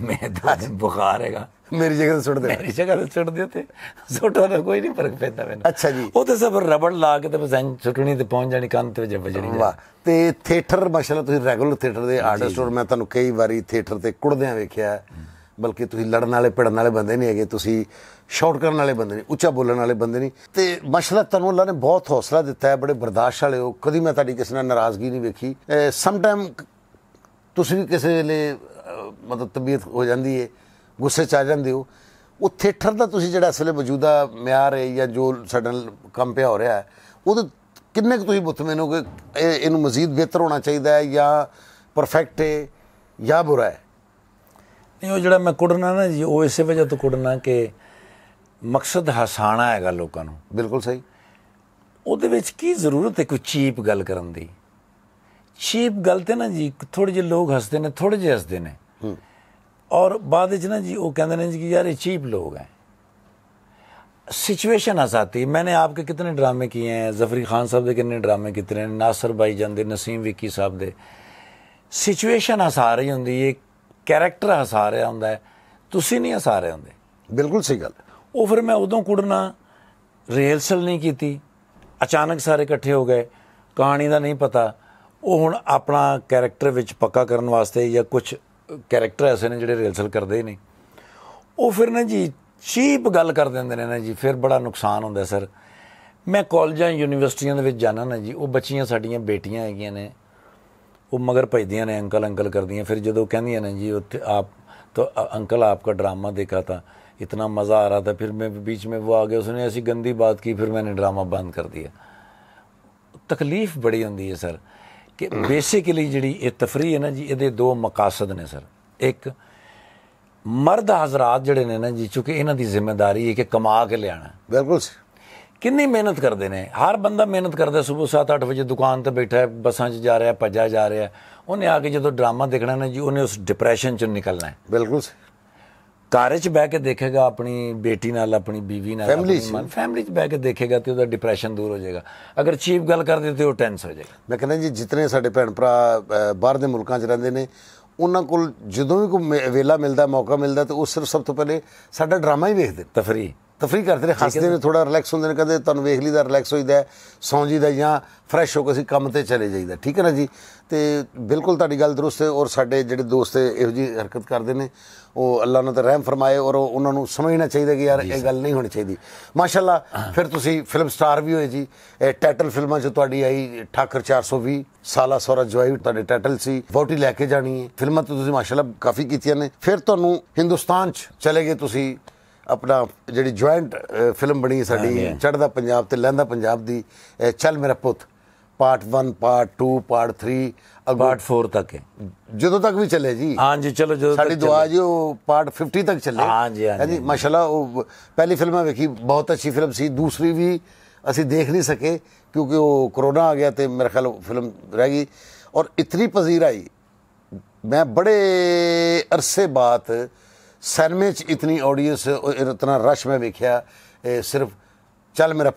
ਮੈਂ ਤਾਂ ਬੁਖਾਰ ਹੈਗਾ ਮੇਰੀ ਜਗ੍ਹਾ ਤੇ ਸੁੱਟ ਦੇ ਮੇਰੀ ਜਗ੍ਹਾ ਤੇ ਸੁੱਟ ਦਿਓ ਤੇ ਸੁੱਟੋ ਦਾ ਕੋਈ ਨਹੀਂ ਫਰਕ ਪੈਂਦਾ ਮੈਨੂੰ ਅੱਛਾ ਜੀ ਉਹ ਤੇ ਸਭ ਰਬੜ ਲਾ ਕੇ ਤੇ ਬਸ ਸੁੱਟਣੀ ਤੇ ਪਹੁੰਚ ਜਾਣੀ ਕੰਨ ਤੇ ਜੱਬ ਜਣੀ ਵਾਹ ਤੇ ਥੀਏਟਰ ਮਾਸ਼ਾਅੱਲਾ ਤੁਸੀਂ ਰੈਗੂਲਰ ਥੀਏਟਰ ਦੇ ਆਰਟਿਸਟ ਹੋ ਮੈਂ ਤੁਹਾਨੂੰ ਕਈ ਵਾਰੀ ਥੀਏਟਰ ਤੇ ਕੁੜਦਿਆਂ ਵੇਖਿਆ ਬਲਕਿ ਤੁਸੀਂ ਲੜਨ ਵਾਲੇ ਭਿੜਨ ਵਾਲੇ ਬੰਦੇ ਨਹੀਂ ਹੈਗੇ ਤੁਸੀਂ ਸ਼ਾਰਟ ਕਰਨ ਵਾਲੇ ਬੰਦੇ ਨਹੀਂ ਉੱਚਾ ਬੋਲਣ ਵਾਲੇ ਬੰਦੇ ਨਹੀਂ ਤੇ ਮਾਸ਼ਾਅੱਲਾ ਤੁਹਾਨੂੰ ਅੱਲਾ ਨੇ ਬਹੁਤ ਹੌਸਲਾ ਦਿੱਤਾ ਹੈ ਬੜੇ ਬਰਦਾਸ਼ਤ ਵਾਲੇ ਹੋ ਕਦੀ ਮੈਂ ਤੁਹਾਡੀ ਕਿਸੇ ਨਾਲ ਨਾਰਾਜ਼ਗੀ ਨਹੀਂ ਵੇਖੀ ਸਮ ਟਾਈਮ ਤੁਸੀਂ ਵੀ ਕਿਸੇ ਵੇਲੇ ਮਤਲਬ ਤਬੀਅਤ ਹੋ ਜਾਂਦੀ ਹੈ ਗੁੱਸੇ ਚ ਆ ਜਾਂਦੇ ਹੋ ਉਹ ਥੀਏਟਰ ਦਾ ਤੁਸੀਂ ਜਿਹੜਾ ਇਸ ਵੇਲੇ ਮੌਜੂਦਾ ਮਿਆਰ ਹੈ ਜਾਂ ਜੋ ਸਡਨ ਕੰਮ ਪਿਆ ਹੋ ਰਿਹਾ ਹੈ ਉਹਦੇ ਕਿੰਨੇ ਕੁ ਤੁਸੀਂ ਮੁਤਮਨ ਹੋ ਕਿ ਇਹਨੂੰ ਮਜ਼ੀਦ ਬਿਹਤਰ ਹੋਣਾ ਚਾਹੀਦਾ ਹੈ ਜਾਂ ਪਰਫੈਕਟ ਹੈ ਜਾਂ ਬੁਰਾ ਹੈ ਨਹੀਂ ਉਹ ਜਿਹੜਾ ਮੈਂ ਕੁੜਨਾ ਨਾ ਜੀ ਉਹ ਇਸੇ ਵਜ੍ਹਾ ਤੋਂ ਕੁੜਨਾ ਕਿ ਮਕਸਦ ਹਸਾਣਾ ਹੈਗਾ ਲੋਕਾਂ ਨੂੰ ਬਿਲਕੁਲ ਸਹੀ ਉਹਦੇ ਵਿੱਚ ਕੀ ਜ਼ਰੂਰਤ ਹੈ ਕੋਈ ਚੀਪ ਗੱਲ ਕਰਨ ਦੀ ਚੀਪ ਗੱਲ ਤੇ ਨਾ ਜੀ ਥੋੜੇ ਜਿਹੇ ਲੋਕ ਹੱਸਦੇ ਨੇ ਥੋੜੇ ਜਿਹੇ ਹੱਸਦੇ ਨੇ ਔਰ ਬਾਅਦ ਵਿੱਚ ਨਾ ਜੀ ਉਹ ਕਹਿੰਦੇ ਨੇ ਜੀ ਕਿ ਯਾਰ ਇਹ ਚੀਪ ਲੋਗ ਹੈ ਸਿਚੁਏਸ਼ਨ आ ਮੈਨੇ ਆਪਕੇ ਕਿਤਨੇ ਡਰਾਮੇ ਕੀਏ ਹੈ ਜ਼ਫਰੀ ਖਾਨ ਸਾਹਿਬ ਦੇ ਕਿੰਨੇ ਡਰਾਮੇ ਕਿਤਨੇ ਨੇ ਨਾਸਰ ਬਾਈ भाई ਜਾਂਦੇ ਨਸੀਮ ਵਿੱਕੀ ਸਾਹਿਬ ਦੇ ਸਿਚੁਏਸ਼ਨ ਹਸਾ ਰਹੀ ਹੁੰਦੀ ਏ ਕੈਰੈਕਟਰ ਹਸਾ ਰਿਹਾ ਹੁੰਦਾ ਤੁਸੀਂ ਨਹੀਂ ਹਸਾ ਰਹੇ ਹੁੰਦੇ ਬਿਲਕੁਲ ਸਹੀ ਗੱਲ ਉਹ ਫਿਰ ਮੈਂ ਉਦੋਂ ਕੁੜਨਾ ਰੀਹਰਸਲ ਨਹੀਂ ਕੀਤੀ ਅਚਾਨਕ ਸਾਰੇ ਇਕੱਠੇ ਹੋ ਗਏ ਕਹਾਣੀ ਦਾ ਨਹੀਂ ਪਤਾ ਉਹ ਹੁਣ ਆਪਣਾ ਕੈਰੈਕਟਰ ਵਿੱਚ ਪੱਕਾ ਕਰਨ ਵਾਸਤੇ ਜਾਂ ਕੁਝ ਕੈਰੈਕਟਰ ਐਸੇ ਨੇ ਜਿਹੜੇ ਰਿਹਰਸਲ ਕਰਦੇ ਨੇ ਉਹ ਫਿਰ ਨਾ ਜੀ ਚੀਪ ਗੱਲ ਕਰ ਦਿੰਦੇ ਨੇ ਨਾ ਜੀ ਫਿਰ ਬੜਾ ਨੁਕਸਾਨ ਹੁੰਦਾ ਸਰ ਮੈਂ ਕਾਲਜਾਂ ਯੂਨੀਵਰਸਿਟੀਆਂ ਦੇ ਵਿੱਚ ਜਾਣਾ ਨਾ ਜੀ ਉਹ ਬੱਚੀਆਂ ਸਾਡੀਆਂ ਬੇਟੀਆਂ ਹੈਗੀਆਂ ਨੇ ਉਹ ਮਗਰ ਭਜਦੀਆਂ ਨੇ ਅੰਕਲ ਅੰਕਲ ਕਰਦੀਆਂ ਫਿਰ ਜਦੋਂ ਕਹਿੰਦੀਆਂ ਨੇ ਜੀ ਉੱਥੇ ਆਪ ਤਾਂ ਅੰਕਲ ਆਪਕਾ ਡਰਾਮਾ ਦੇਖਾ ਤਾਂ ਇਤਨਾ ਮਜ਼ਾ ਆ ਰਹਾ ਤਾਂ ਫਿਰ ਮੈਂ ਵਿੱਚ ਵਿੱਚ ਉਹ ਆ ਗਿਆ ਉਸਨੇ ਅਸੀਂ ਗੰਦੀ ਬਾਤ ਕੀ ਫਿਰ ਮੈਂਨੇ ਡਰਾਮਾ ਬੰਦ ਕਰ ਦਿਆ ਤਕਲੀਫ ਬੜੀ ਹੁੰਦੀ ਹੈ ਸਰ ਕਿ ਬੇਸਿਕਲੀ ਜਿਹੜੀ ਇਹ ਤਫਰੀਹ ਹੈ ਨਾ ਜੀ ਇਹਦੇ ਦੋ ਮਕਾਸਦ ਨੇ ਸਰ ਇੱਕ ਮਰਦ ਹਜ਼ਰਤ ਜਿਹੜੇ ਨੇ ਨਾ ਜੀ ਕਿਉਂਕਿ ਇਹਨਾਂ ਦੀ ਜ਼ਿੰਮੇਵਾਰੀ ਹੈ ਕਿ ਕਮਾ ਕੇ ਲਿਆਣਾ ਬਿਲਕੁਲ ਕਿੰਨੀ ਮਿਹਨਤ ਕਰਦੇ ਨੇ ਹਰ ਬੰਦਾ ਮਿਹਨਤ ਕਰਦਾ ਸਵੇਰ 7-8 ਵਜੇ ਦੁਕਾਨ ਤੇ ਬੈਠਾ ਹੈ ਬਸਾਂ 'ਚ ਜਾ ਰਿਹਾ ਭੱਜਾ ਜਾ ਰਿਹਾ ਉਹਨੇ ਆ ਕੇ ਜਦੋਂ ਡਰਾਮਾ ਦੇਖਣਾ ਨਾ ਜੀ ਉਹਨੇ ਉਸ ਡਿਪਰੈਸ਼ਨ 'ਚੋਂ ਨਿਕਲਣਾ ਹੈ ਬਿਲਕੁਲ ਘਰ 'ਚ ਬਹਿ ਕੇ ਦੇਖੇਗਾ ਆਪਣੀ ਬੇਟੀ ਨਾਲ ਆਪਣੀ ਬੀਵੀ ਨਾਲ ਆਪਣੀ ਮਨ ਫੈਮਿਲੀ 'ਚ ਬਹਿ ਕੇ ਦੇਖੇਗਾ ਤੇ ਉਹਦਾ ਡਿਪਰੈਸ਼ਨ ਦੂਰ ਹੋ ਜਾਏਗਾ ਅਗਰ ਚੀਪ ਗੱਲ ਕਰਦੇ ਤੇ ਉਹ ਟੈਂਸ ਹੋ ਜਾਏਗਾ ਮੈਂ ਕਹਿੰਦਾ ਜੀ ਜਿਤਨੇ ਸਾਡੇ ਭੈਣ ਭਰਾ ਬਾਹਰ ਦੇ ਮੁਲਕਾਂ 'ਚ ਰਹਿੰਦੇ ਨੇ ਉਹਨਾਂ ਕੋਲ ਜਦੋਂ ਵੀ ਕੋਈ ਵੇਲਾ ਮਿਲਦਾ ਮੌਕਾ ਮਿਲਦਾ ਤੇ ਉਹ ਸਿਰਫ ਸਭ ਤੋਂ ਪਹਿਲੇ ਸਾਡਾ ਡਰਾਮਾ ਹੀ ਵੇਖਦੇ ਤਫਰੀਹ ਤਫਰੀਹ ਕਰਦੇ ਨੇ ਹੱਸਦੇ ਨੇ ਥੋੜਾ ਰਿਲੈਕਸ ਹੁੰਦੇ ਨੇ ਕਦੇ ਤੁਹਾਨੂੰ ਵੇਖ ਲਈਦਾ ਰਿਲੈਕਸ ਹੋਈਦਾ ਸੌਂ ਜੀਦਾ ਜਾਂ ਫਰੈਸ਼ ਹੋ ਕੇ ਅਸੀਂ ਕੰਮ ਤੇ ਚਲੇ ਜਾਈਦਾ ਠੀਕ ਹੈ ਨਾ ਜੀ ਤੇ ਬਿਲਕੁਲ ਤੁਹਾਡੀ ਗੱਲ ਦਰੁਸਤ ਹੈ ਔਰ ਸਾਡੇ ਜਿਹੜੇ ਦੋਸਤ ਇਹੋ ਜੀ ਹਰਕਤ ਕਰਦੇ ਨੇ ਉਹ ਅੱਲਾ ਨੇ ਤਾਂ ਰਹਿਮ ਫਰਮਾਏ ਔਰ ਉਹਨਾਂ ਨੂੰ ਸਮਝਣਾ ਚਾਹੀਦਾ ਕਿ ਯਾਰ ਇਹ ਗੱਲ ਨਹੀਂ ਹੋਣੀ ਚਾਹੀਦੀ ਮਾਸ਼ਾਅੱਲਾ ਫਿਰ ਤੁਸੀਂ ਫਿਲਮ ਸਟਾਰ ਵੀ ਹੋਏ ਜੀ ਇਹ ਟਾਈਟਲ ਫਿਲਮਾਂ 'ਚ ਤੁਹਾਡੀ ਆਈ ਠਾਕਰ 420 ਸਾਲਾ ਸੌਰਾ ਜਵਾਈ ਤੁਹਾਡੇ ਟਾਈਟਲ ਸੀ ਵੋਟੀ ਲੈ ਕੇ ਜਾਣੀ ਹੈ ਫਿਲਮਾਂ ਤੋਂ ਤੁਸੀਂ ਮਾਸ਼ਾਅੱਲਾ ਕਾਫੀ ਕੀਤੀਆਂ ਨੇ ਫਿਰ ਤੁਹਾਨੂੰ ਹਿੰਦੁਸਤਾਨ 'ਚ ਚਲੇ ਗਏ ਤੁਸੀਂ ਆਪਣਾ ਜਿਹੜੀ ਜੁਆਇੰਟ ਫਿਲਮ ਬਣੀ ਸਾਡੀ ਚੜਦਾ ਪੰਜਾਬ ਤੇ ਲਹਿੰਦਾ ਪੰਜਾਬ ਦੀ ਚੱਲ ਮੇਰਾ ਪੁੱਤ ਪਾਰਟ 1 ਪਾਰਟ 2 ਪਾਰਟ 3 ਪਾਰਟ 4 ਤੱਕ ਹੈ ਜਦੋਂ ਤੱਕ ਵੀ ਚੱਲੇ ਜੀ ਹਾਂ ਜੀ ਚਲੋ ਜਦੋਂ ਸਾਡੀ ਦੁਆ ਜੀ ਉਹ ਪਾਰਟ 50 ਤੱਕ ਚੱਲੇ ਹਾਂ ਜੀ ਹਾਂ ਜੀ ਮਾਸ਼ਾਅੱਲਾ ਉਹ ਪਹਿਲੀ ਫਿਲਮਾਂ ਵੇਖੀ ਬਹੁਤ ਅੱਛੀ ਫਿਲਮ ਸੀ ਦੂਸਰੀ ਵੀ ਅਸੀਂ ਦੇਖ ਨਹੀਂ ਸਕੇ ਕਿਉਂਕਿ ਉਹ ਕਰੋਨਾ ਆ ਗਿਆ ਤੇ ਮੇਰੇ ਖਿਆਲ ਫਿਲਮ ਰਹਿ ਗਈ ਔਰ ਇਤਨੀ ਪਜ਼ੀਰ ਆਈ ਮੈਂ ਬੜੇ ਅਰਸੇ ਬਾਅਦ ਸਿਨੇਮੇ 'ਚ ਇਤਨੀ ਆਡੀਅੰਸ ਇਤਨਾ ਰਸ਼ ਮੈਂ ਵੇਖਿਆ ਸਿਰਫ ਚੱਲ ਮੇਰਾ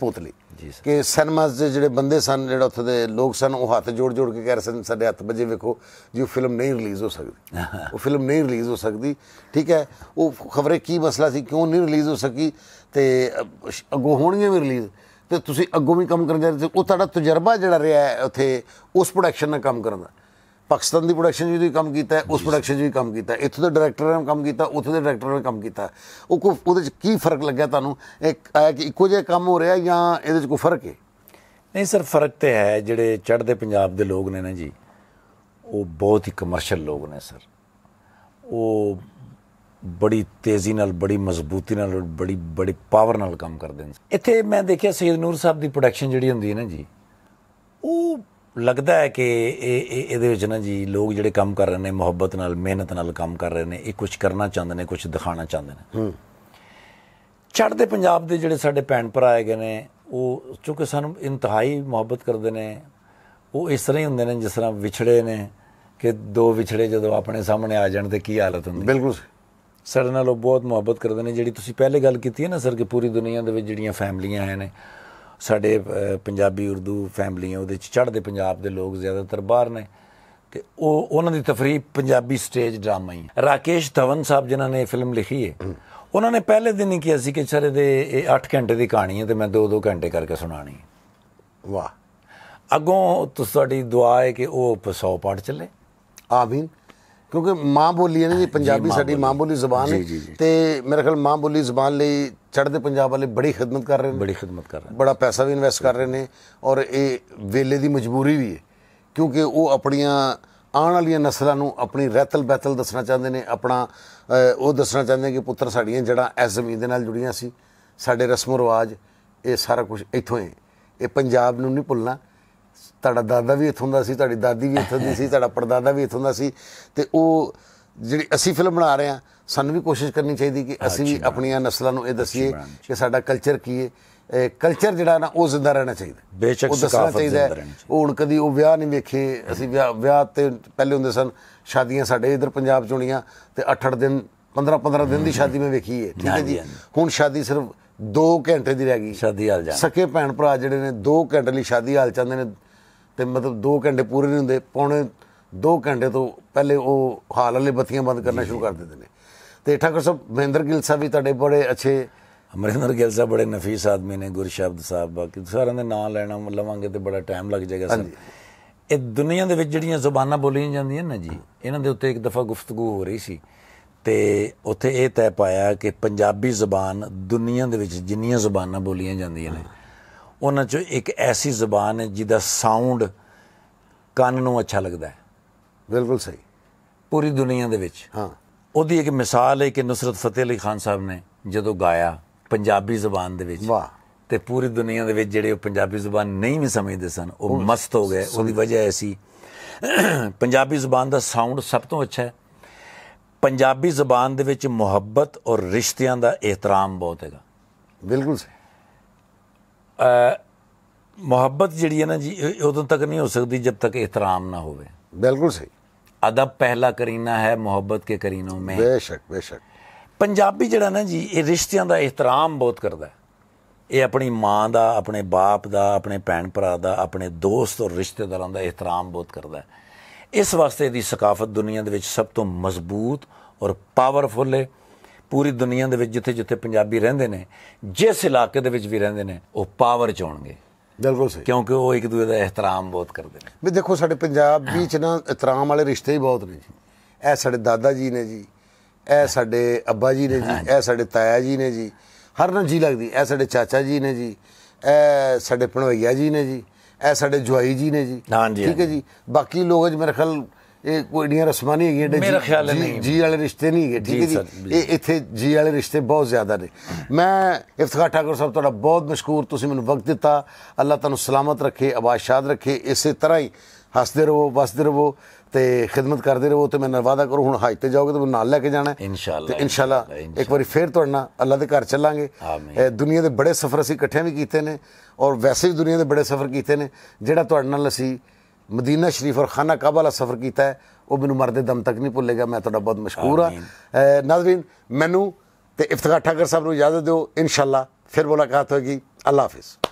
ਜੀ ਸਰ ਕਿ ਸਿਨੇਮਾਸ ਦੇ ਜਿਹੜੇ ਬੰਦੇ ਸਨ ਜਿਹੜਾ ਉੱਥੇ ਦੇ ਲੋਕ ਸਨ ਉਹ ਹੱਥ ਜੋੜ ਜੋੜ ਕੇ ਕਹਿ ਰਹੇ ਸਨ ਸਾਡੇ ਹੱਥ ਵਜੇ ਵੇਖੋ ਜੀ ਉਹ ਫਿਲਮ ਨਹੀਂ ਰਿਲੀਜ਼ ਹੋ ਸਕਦੀ ਉਹ ਫਿਲਮ ਨਹੀਂ ਰਿਲੀਜ਼ ਹੋ ਸਕਦੀ ਠੀਕ ਹੈ ਉਹ ਖਬਰੇ ਕੀ ਮਸਲਾ ਸੀ ਕਿਉਂ ਨਹੀਂ ਰਿਲੀਜ਼ ਹੋ ਸਕੀ ਤੇ ਅੱਗੋਂ ਹੋਣਗੀਆਂ ਵੀ ਰਿਲੀਜ਼ ਤੇ ਤੁਸੀਂ ਅੱਗੋਂ ਵੀ ਕੰਮ ਕਰਨ ਜਾ ਰਹੇ ਸੀ ਉਹ ਤੁਹਾਡਾ ਤਜਰਬਾ ਜਿਹੜਾ ਰਿਹਾ ਉੱਥੇ ਉਸ ਪ੍ਰੋਡਕਸ਼ਨ ਨਾਲ ਕੰਮ ਕਰਨ ਦਾ ਪਾਕਿਸਤਾਨ ਦੀ ਪ੍ਰੋਡਕਸ਼ਨ ਜੀ ਵੀ ਕੰਮ ਕੀਤਾ ਹੈ ਉਸ ਪ੍ਰੋਡਕਸ਼ਨ ਜੀ ਵੀ ਕੰਮ ਕੀਤਾ ਇੱਥੋਂ ਦੇ ਡਾਇਰੈਕਟਰ ਨੇ ਕੰਮ ਕੀਤਾ ਉੱਥੇ ਦੇ ਡਾਇਰੈਕਟਰ ਨੇ ਕੰਮ ਕੀਤਾ ਉਹ ਕੋ ਉਹਦੇ 'ਚ ਕੀ ਫਰਕ ਲੱਗਿਆ ਤੁਹਾਨੂੰ ਇੱਕ ਆਇਆ ਕਿ ਇੱਕੋ ਜਿਹਾ ਕੰਮ ਹੋ ਰਿਹਾ ਜਾਂ ਇਹਦੇ 'ਚ ਕੋਈ ਫਰਕ ਹੈ ਨਹੀਂ ਸਰ ਫਰਕ ਤੇ ਹੈ ਜਿਹੜੇ ਚੜ੍ਹਦੇ ਪੰਜਾਬ ਦੇ ਲੋਕ ਨੇ ਨਾ ਜੀ ਉਹ ਬਹੁਤ ਹੀ ਕਮਰਸ਼ੀਅਲ ਲੋਕ ਨੇ ਸਰ ਉਹ ਬੜੀ ਤੇਜ਼ੀ ਨਾਲ ਬੜੀ ਮਜ਼ਬੂਤੀ ਨਾਲ ਬੜੀ ਬੜੀ ਪਾਵਰ ਨਾਲ ਕੰਮ ਕਰਦੇ ਨੇ ਇੱਥੇ ਮੈਂ ਦੇਖਿਆ ਸੈਦ ਨੂਰ ਸਾਹਿਬ ਦੀ ਪ੍ਰੋਡਕਸ਼ਨ ਜਿਹੜੀ ਹੁੰਦੀ ਹੈ ਨਾ ਜੀ ਉਹ ਲੱਗਦਾ ਹੈ ਕਿ ਇਹ ਇਹਦੇ ਵਿੱਚ ਨਾ ਜੀ ਲੋਕ ਜਿਹੜੇ ਕੰਮ ਕਰ ਰਹੇ ਨੇ ਮੁਹੱਬਤ ਨਾਲ ਮਿਹਨਤ ਨਾਲ ਕੰਮ ਕਰ ਰਹੇ ਨੇ ਇਹ ਕੁਝ ਕਰਨਾ ਚਾਹੁੰਦੇ ਨੇ ਕੁਝ ਦਿਖਾਣਾ ਚਾਹੁੰਦੇ ਨੇ ਹੂੰ ਚੜ੍ਹਦੇ ਪੰਜਾਬ ਦੇ ਜਿਹੜੇ ਸਾਡੇ ਭੈਣ ਭਰਾ ਹੈਗੇ ਨੇ ਉਹ ਚੁੱਕੇ ਸਾਨੂੰ ਇੰਤਹਾਈ ਮੁਹੱਬਤ ਕਰਦੇ ਨੇ ਉਹ ਇਸ ਤਰ੍ਹਾਂ ਹੀ ਹੁੰਦੇ ਨੇ ਜਿਸ ਤਰ੍ਹਾਂ ਵਿਛੜੇ ਨੇ ਕਿ ਦੋ ਵਿਛੜੇ ਜਦੋਂ ਆਪਣੇ ਸਾਹਮਣੇ ਆ ਜਾਣ ਤੇ ਕੀ ਹਾਲਤ ਹੁੰਦੀ ਬਿਲਕੁਲ ਸਰ ਨਾਲ ਉਹ ਬਹੁਤ ਮੁਹੱਬਤ ਕਰਦੇ ਨੇ ਜਿਹੜੀ ਤੁਸੀਂ ਪਹਿਲੇ ਗੱਲ ਕੀਤੀ ਹੈ ਨਾ ਸਰ ਕਿ ਪੂਰੀ ਦੁਨੀਆ ਦੇ ਵਿੱਚ ਜਿਹੜੀਆਂ ਫੈਮਲੀਆਂ ਆਏ ਨੇ ਸਾਡੇ ਪੰਜਾਬੀ ਉਰਦੂ ਫੈਮਲੀਆਂ ਉਹਦੇ ਚ ਚੜ੍ਹਦੇ ਪੰਜਾਬ ਦੇ ਲੋਕ ਜ਼ਿਆਦਾਤਰ ਬਾਹਰ ਨੇ ਤੇ ਉਹ ਉਹਨਾਂ ਦੀ ਤਫਰੀਹ ਪੰਜਾਬੀ ਸਟੇਜ ਡਰਾਮਾ ਹੀ ਰਾਕੇਸ਼ ਧਵਨ ਸਾਹਿਬ ਜਿਨ੍ਹਾਂ ਨੇ ਫਿਲਮ ਲਿਖੀ ਹੈ ਉਹਨਾਂ ਨੇ ਪਹਿਲੇ ਦਿਨ ਹੀ ਕਿਹਾ ਸੀ ਕਿ ਸਰ ਇਹਦੇ ਇਹ 8 ਘੰਟੇ ਦੀ ਕਹਾਣੀ ਹੈ ਤੇ ਮੈਂ 2-2 ਘੰਟੇ ਕਰਕੇ ਸੁਣਾਣੀ ਵਾਹ ਅੱਗੋਂ ਤੁਹਾਡੀ ਦੁਆ ਹੈ ਕਿ ਉਹ 100 ਪਾਠ ਚੱਲੇ ਆਮੀਨ ਕਿਉਂਕਿ ਮਾਂ ਬੋਲੀ ਹੈ ਨਾ ਜੀ ਪੰਜਾਬੀ ਸਾਡੀ ਮਾਂ ਬੋਲੀ ਜ਼ਬਾਨ ਹੈ ਤੇ ਮੇਰੇ ਖਿਆਲ ਮਾਂ ਬੋਲੀ ਜ਼ਬਾਨ ਲਈ ਚੜ੍ਹਦੇ ਪੰਜਾਬ ਵਾਲੇ ਬੜੀ ਖidmat ਕਰ ਰਹੇ ਨੇ ਬੜੀ ਖidmat ਕਰ ਰਹੇ ਨੇ ਬੜਾ ਪੈਸਾ ਵੀ ਇਨਵੈਸਟ ਕਰ ਰਹੇ ਨੇ ਔਰ ਇਹ ਵੇਲੇ ਦੀ ਮਜਬੂਰੀ ਵੀ ਹੈ ਕਿਉਂਕਿ ਉਹ ਆਪਣੀਆਂ ਆਉਣ ਵਾਲੀਆਂ ਨਸਲਾਂ ਨੂੰ ਆਪਣੀ ਰਤਲ ਬਤਲ ਦੱਸਣਾ ਚਾਹੁੰਦੇ ਨੇ ਆਪਣਾ ਉਹ ਦੱਸਣਾ ਚਾਹੁੰਦੇ ਨੇ ਕਿ ਪੁੱਤਰ ਸਾਡੀਆਂ ਜਿਹੜਾ ਇਸ ਜ਼ਮੀਨ ਦੇ ਨਾਲ ਜੁੜੀਆਂ ਸੀ ਸਾਡੇ ਰਸਮੋ ਰਿਵਾਜ ਇਹ ਸਾਰਾ ਕੁਝ ਇੱਥੋਂ ਹੈ ਇਹ ਪੰਜਾਬ ਨੂੰ ਨਹੀਂ ਭੁੱਲਣਾ ਤੁਹਾਡਾ ਦਾਦਾ ਵੀ ਇੱਥੋਂ ਦਾ ਸੀ ਤੁਹਾਡੀ ਦਾਦੀ ਵੀ ਇੱਥੋਂ ਦੀ ਸੀ ਤੁਹਾਡਾ ਪਰਦਾਦਾ ਵੀ ਇੱਥੋਂ ਦਾ ਸੀ ਤੇ ਉਹ ਜਿਹੜੀ ਅਸੀਂ ਫਿਲਮ ਬਣਾ ਰਹੇ ਆ ਸਾਨੂੰ ਵੀ ਕੋਸ਼ਿਸ਼ ਕਰਨੀ ਚਾਹੀਦੀ ਕਿ ਅਸੀਂ ਵੀ ਆਪਣੀਆਂ ਨਸਲਾਂ ਨੂੰ ਇਹ ਦਸੀਏ ਕਿ ਸਾਡਾ ਕਲਚਰ ਕੀ ਹੈ ਕਲਚਰ ਜਿਹੜਾ ਨਾ ਉਹ ਜ਼ਿੰਦਾ ਰਹਿਣਾ ਚਾਹੀਦਾ ਬੇਸ਼ੱਕ ਸਕਾਫਤ ਜ਼ਿੰਦਾ ਰਹਿਣਾ ਉਹ ਹੁਣ ਕਦੀ ਉਹ ਵਿਆਹ ਨਹੀਂ ਵੇਖੇ ਅਸੀਂ ਵਿਆਹ ਵਿਆਹ ਤੇ ਪਹਿਲੇ ਹੁੰਦੇ ਸਨ ਸ਼ਾਦੀਆਂ ਸਾਡੇ ਇਧਰ ਪੰਜਾਬ ਚ ਹੋਣੀਆਂ ਤੇ 8-8 ਦਿਨ 15-15 ਦਿਨ ਦੀ ਸ਼ਾਦੀ ਮੈਂ ਵੇਖੀ ਹੈ ਠੀਕ ਹੈ ਜੀ ਹੁਣ ਸ਼ਾਦੀ ਸਿਰਫ 2 ਘੰਟੇ ਦੀ ਰਹਿ ਗਈ ਸ਼ਾਦੀ ਹਾਲ ਜਾ ਸਕੇ ਭੈਣ ਭਰਾ ਜਿਹੜੇ ਨੇ 2 ਘੰਟੇ ਲਈ ਸ਼ਾਦੀ ਹਾਲ ਚਾਹੁੰਦੇ ਨੇ ਤੇ ਮਤਲਬ 2 ਘੰਟੇ ਪੂਰੇ ਨਹੀਂ ਹੁੰਦੇ ਪੌਣੇ 2 ਘੰਟੇ ਤੋਂ ਪਹਿਲੇ ਉਹ ਹਾਲ ਵਾਲੇ ਬੱਤੀਆਂ ਬੰਦ ਕਰਨਾ ਸ਼ੁਰੂ ਕਰ ਦਿੰਦੇ ਨੇ ਤੇ ਠਾਕੁਰ ਸਾਹਿਬ ਮਹਿੰਦਰ ਗਿੱਲ ਸਾਹਿਬ ਵੀ ਤੁਹਾਡੇ ਬੜੇ ਅੱਛੇ ਅਮਰਿੰਦਰ ਗਿੱਲ ਸਾਹਿਬ ਬੜੇ ਨਫੀਸ ਆਦਮੀ ਨੇ ਗੁਰਸ਼ਬਦ ਸਾਹਿਬ ਬਾਕੀ ਸਾਰਿਆਂ ਦੇ ਨਾਂ ਲੈਣਾ ਲਵਾਂਗੇ ਤੇ ਬੜਾ ਟਾਈਮ ਲੱਗ ਜਾਏਗਾ ਸਰ ਇਹ ਦੁਨੀਆ ਦੇ ਵਿੱਚ ਜਿਹੜੀਆਂ ਜ਼ੁਬਾਨਾਂ ਬੋਲੀਆਂ ਜਾਂਦੀਆਂ ਨਾ ਜੀ ਇਹਨਾਂ ਦੇ ਉੱਤੇ ਇੱਕ ਦਫਾ ਗੁਫ਼ਤਗੂ ਹੋ ਰਹੀ ਸੀ ਤੇ ਉੱਥੇ ਇਹ ਤੈਅ ਪਾਇਆ ਕਿ ਪੰਜਾਬੀ ਜ਼ੁਬਾਨ ਦੁਨੀਆ ਦੇ ਵਿੱਚ ਜਿੰਨੀਆਂ ਜ਼ੁਬਾਨਾਂ ਬੋਲੀਆਂ ਜਾਂਦੀਆਂ ਨੇ ਉਹਨਾਂ ਚੋਂ ਇੱਕ ਐਸੀ ਜ਼ਬਾਨ ਹੈ ਜਿਹਦਾ ਸਾਊਂਡ ਕੰਨ ਨੂੰ ਅੱਛਾ ਲੱਗਦਾ ਹੈ ਬਿਲਕੁਲ ਸਹੀ ਪੂਰੀ ਦੁਨੀਆ ਦੇ ਵਿੱਚ ਹਾਂ ਉਹਦੀ ਇੱਕ ਮਿਸਾਲ ਹੈ ਕਿ ਨਸਰਤ ਫਤਿਹ ਅਲੀ ਖਾਨ ਸਾਹਿਬ ਨੇ ਜਦੋਂ ਗਾਇਆ ਪੰਜਾਬੀ ਜ਼ਬਾਨ ਦੇ ਵਿੱਚ ਵਾਹ ਤੇ ਪੂਰੀ ਦੁਨੀਆ ਦੇ ਵਿੱਚ ਜਿਹੜੇ ਉਹ ਪੰਜਾਬੀ ਜ਼ਬਾਨ ਨਹੀਂ ਵੀ ਸਮਝਦੇ ਸਨ ਉਹ ਮਸਤ ਹੋ ਗਏ ਉਹਦੀ ਵਜ੍ਹਾ ਐਸੀ ਪੰਜਾਬੀ ਜ਼ਬਾਨ ਦਾ ਸਾਊਂਡ ਸਭ ਤੋਂ ਅੱਛਾ ਹੈ ਪੰਜਾਬੀ ਜ਼ਬਾਨ ਦੇ ਵਿੱਚ ਮੁਹੱਬਤ ਔਰ ਰਿਸ਼ਤਿਆਂ ਦਾ ਇਹਤਰਾਮ ਬਹੁਤ ਹੈਗਾ ਬਿਲਕੁਲ ਸਹੀ ਮੁਹੱਬਤ ਜਿਹੜੀ ਹੈ ਨਾ ਜੀ ਉਦੋਂ ਤੱਕ ਨਹੀਂ ਹੋ ਸਕਦੀ ਜਦ ਤੱਕ ਇਤਰਾਮ ਨਾ ਹੋਵੇ ਬਿਲਕੁਲ ਸਹੀ ਅਦਬ ਪਹਿਲਾ ਕਰੀਨਾ ਹੈ ਮੁਹੱਬਤ ਕੇ ਕਰੀਨੋ ਮੈਂ ਬੇਸ਼ੱਕ ਬੇਸ਼ੱਕ ਪੰਜਾਬੀ ਜਿਹੜਾ ਨਾ ਜੀ ਇਹ ਰਿਸ਼ਤਿਆਂ ਦਾ ਇਤਰਾਮ ਬਹੁਤ ਕਰਦਾ ਇਹ ਆਪਣੀ ਮਾਂ ਦਾ ਆਪਣੇ ਬਾਪ ਦਾ ਆਪਣੇ ਭੈਣ ਭਰਾ ਦਾ ਆਪਣੇ ਦੋਸਤ ਔਰ ਰਿਸ਼ਤੇਦਾਰਾਂ ਦਾ ਇਤਰਾਮ ਬਹੁਤ ਕਰਦਾ ਇਸ ਵਾਸਤੇ ਦੀ ਸਕਾਫਤ ਦੁਨੀਆ ਦੇ ਵਿੱਚ ਸਭ ਤੋਂ ਮਜ਼ਬੂਤ ਔਰ ਪਾਵਰਫੁਲ ਹੈ ਪੂਰੀ ਦੁਨੀਆ ਦੇ ਵਿੱਚ ਜਿੱਥੇ-ਜਿੱਥੇ ਪੰਜਾਬੀ ਰਹਿੰਦੇ ਨੇ ਜਿਸ ਇਲਾਕੇ ਦੇ ਵਿੱਚ ਵੀ ਰਹਿੰਦੇ ਨੇ ਉਹ ਪਾਵਰ ਚ ਆਉਣਗੇ ਬਿਲਕੁਲ ਸਹੀ ਕਿਉਂਕਿ ਉਹ ਇੱਕ ਦੂਜੇ ਦਾ ਇਹਤਰਾਮ ਬਹੁਤ ਕਰਦੇ ਨੇ ਵੀ ਦੇਖੋ ਸਾਡੇ ਪੰਜਾਬ ਵਿੱਚ ਨਾ ਇਹਤਰਾਮ ਵਾਲੇ ਰਿਸ਼ਤੇ ਹੀ ਬਹੁਤ ਨੇ ਜੀ ਇਹ ਸਾਡੇ ਦਾਦਾ ਜੀ ਨੇ ਜੀ ਇਹ ਸਾਡੇ ਅੱਬਾ ਜੀ ਨੇ ਜੀ ਇਹ ਸਾਡੇ ਤਾਇਆ ਜੀ ਨੇ ਜੀ ਹਰ ਨਾਲ ਜੀ ਲੱਗਦੀ ਇਹ ਸਾਡੇ ਚਾਚਾ ਜੀ ਨੇ ਜੀ ਇਹ ਸਾਡੇ ਪਣਵਈਆ ਜੀ ਨੇ ਜੀ ਇਹ ਸਾਡੇ ਜਵਾਈ ਜੀ ਨੇ ਜੀ ਠੀਕ ਹੈ ਜੀ ਬਾਕੀ ਲੋਕ ਜਿਵੇਂ ਮੇਰੇ ਖਿਆਲ ਇਹ ਕੋਈ ਨਹੀਂ ਰਸਮਾਂ ਨਹੀਂ ਹੈਗੀਆਂ ਮੇਰਾ ਖਿਆਲ ਹੈ ਨਹੀਂ ਜੀ ਵਾਲੇ ਰਿਸ਼ਤੇ ਨਹੀਂ ਹੈਗੇ ਠੀਕ ਹੈ ਜੀ ਇਹ ਇੱਥੇ ਜੀ ਵਾਲੇ ਰਿਸ਼ਤੇ ਬਹੁਤ ਜ਼ਿਆਦਾ ਨੇ ਮੈਂ ਇਫਤਖਾਰ ਠਾਕੁਰ ਸਾਹਿਬ ਤੁਹਾਡਾ ਬਹੁਤ ਮਸ਼ਕੂਰ ਤੁਸੀਂ ਮੈਨੂੰ ਵਕਤ ਦਿੱਤਾ ਅੱਲਾ ਤੁਹਾਨੂੰ ਸਲਾਮਤ ਰੱਖੇ ਸ਼ਾਦ ਰੱਖੇ ਇਸੇ ਤਰ੍ਹਾਂ ਹੀ ਹੱਸਦੇ ਰਹੋ ਵਸਦੇ ਰਹੋ ਤੇ ਖਿਦਮਤ ਕਰਦੇ ਰਹੋ ਤੇ ਮੈਂ ਨਰਵਾਦਾ ਕਰੂੰ ਹੁਣ ਹਜ ਤੇ ਜਾਓਗੇ ਤਾਂ ਨਾਲ ਲੈ ਕੇ ਜਾਣਾ ਇਨਸ਼ਾਅੱਲਾ ਤੇ ਇਨਸ਼ਾਅੱਲਾ ਇੱਕ ਵਾਰੀ ਫੇਰ ਤੁਹਾਡਾ ਅੱਲਾ ਦੇ ਘਰ ਚੱਲਾਂਗੇ ਦੁਨੀਆ ਦੇ ਬੜੇ ਸਫ਼ਰ ਅਸੀਂ ਇਕੱਠੇ ਵੀ ਕੀਤੇ ਨੇ ਔਰ ਵੈਸੇ ਵੀ ਦੁਨੀਆ ਦੇ ਬੜੇ ਸਫ਼ਰ ਕੀਤੇ ਨੇ ਜਿਹੜਾ ਤੁਹਾਡੇ ਨਾਲ ਅਸੀਂ ਮਦੀਨਾ ਸ਼ਰੀਫ ਔਰ ਖਾਨਾ ਕਾਬਾ ਦਾ ਸਫ਼ਰ ਕੀਤਾ ਹੈ ਉਹ ਮੈਨੂੰ ਮਰਦੇ ਦਮ ਤੱਕ ਨਹੀਂ ਭੁੱਲੇਗਾ ਮੈਂ ਤੁਹਾਡਾ ਬਹੁਤ ਮਸ਼ਕੂਰ ਆ ਨਾਜ਼ਰੀਨ ਮੈਨੂੰ ਤੇ ਇਫਤਖਾਰ ਠਾਕਰ ਸਾਹਿਬ ਨੂੰ ਇਜਾਜ਼ਤ ਦਿਓ ਇਨਸ਼ਾਅੱਲਾ ਫਿਰ ਮੁਲਾਕਾਤ ਹੋਏਗੀ ਅੱਲਾ ਹਾਫਿਜ਼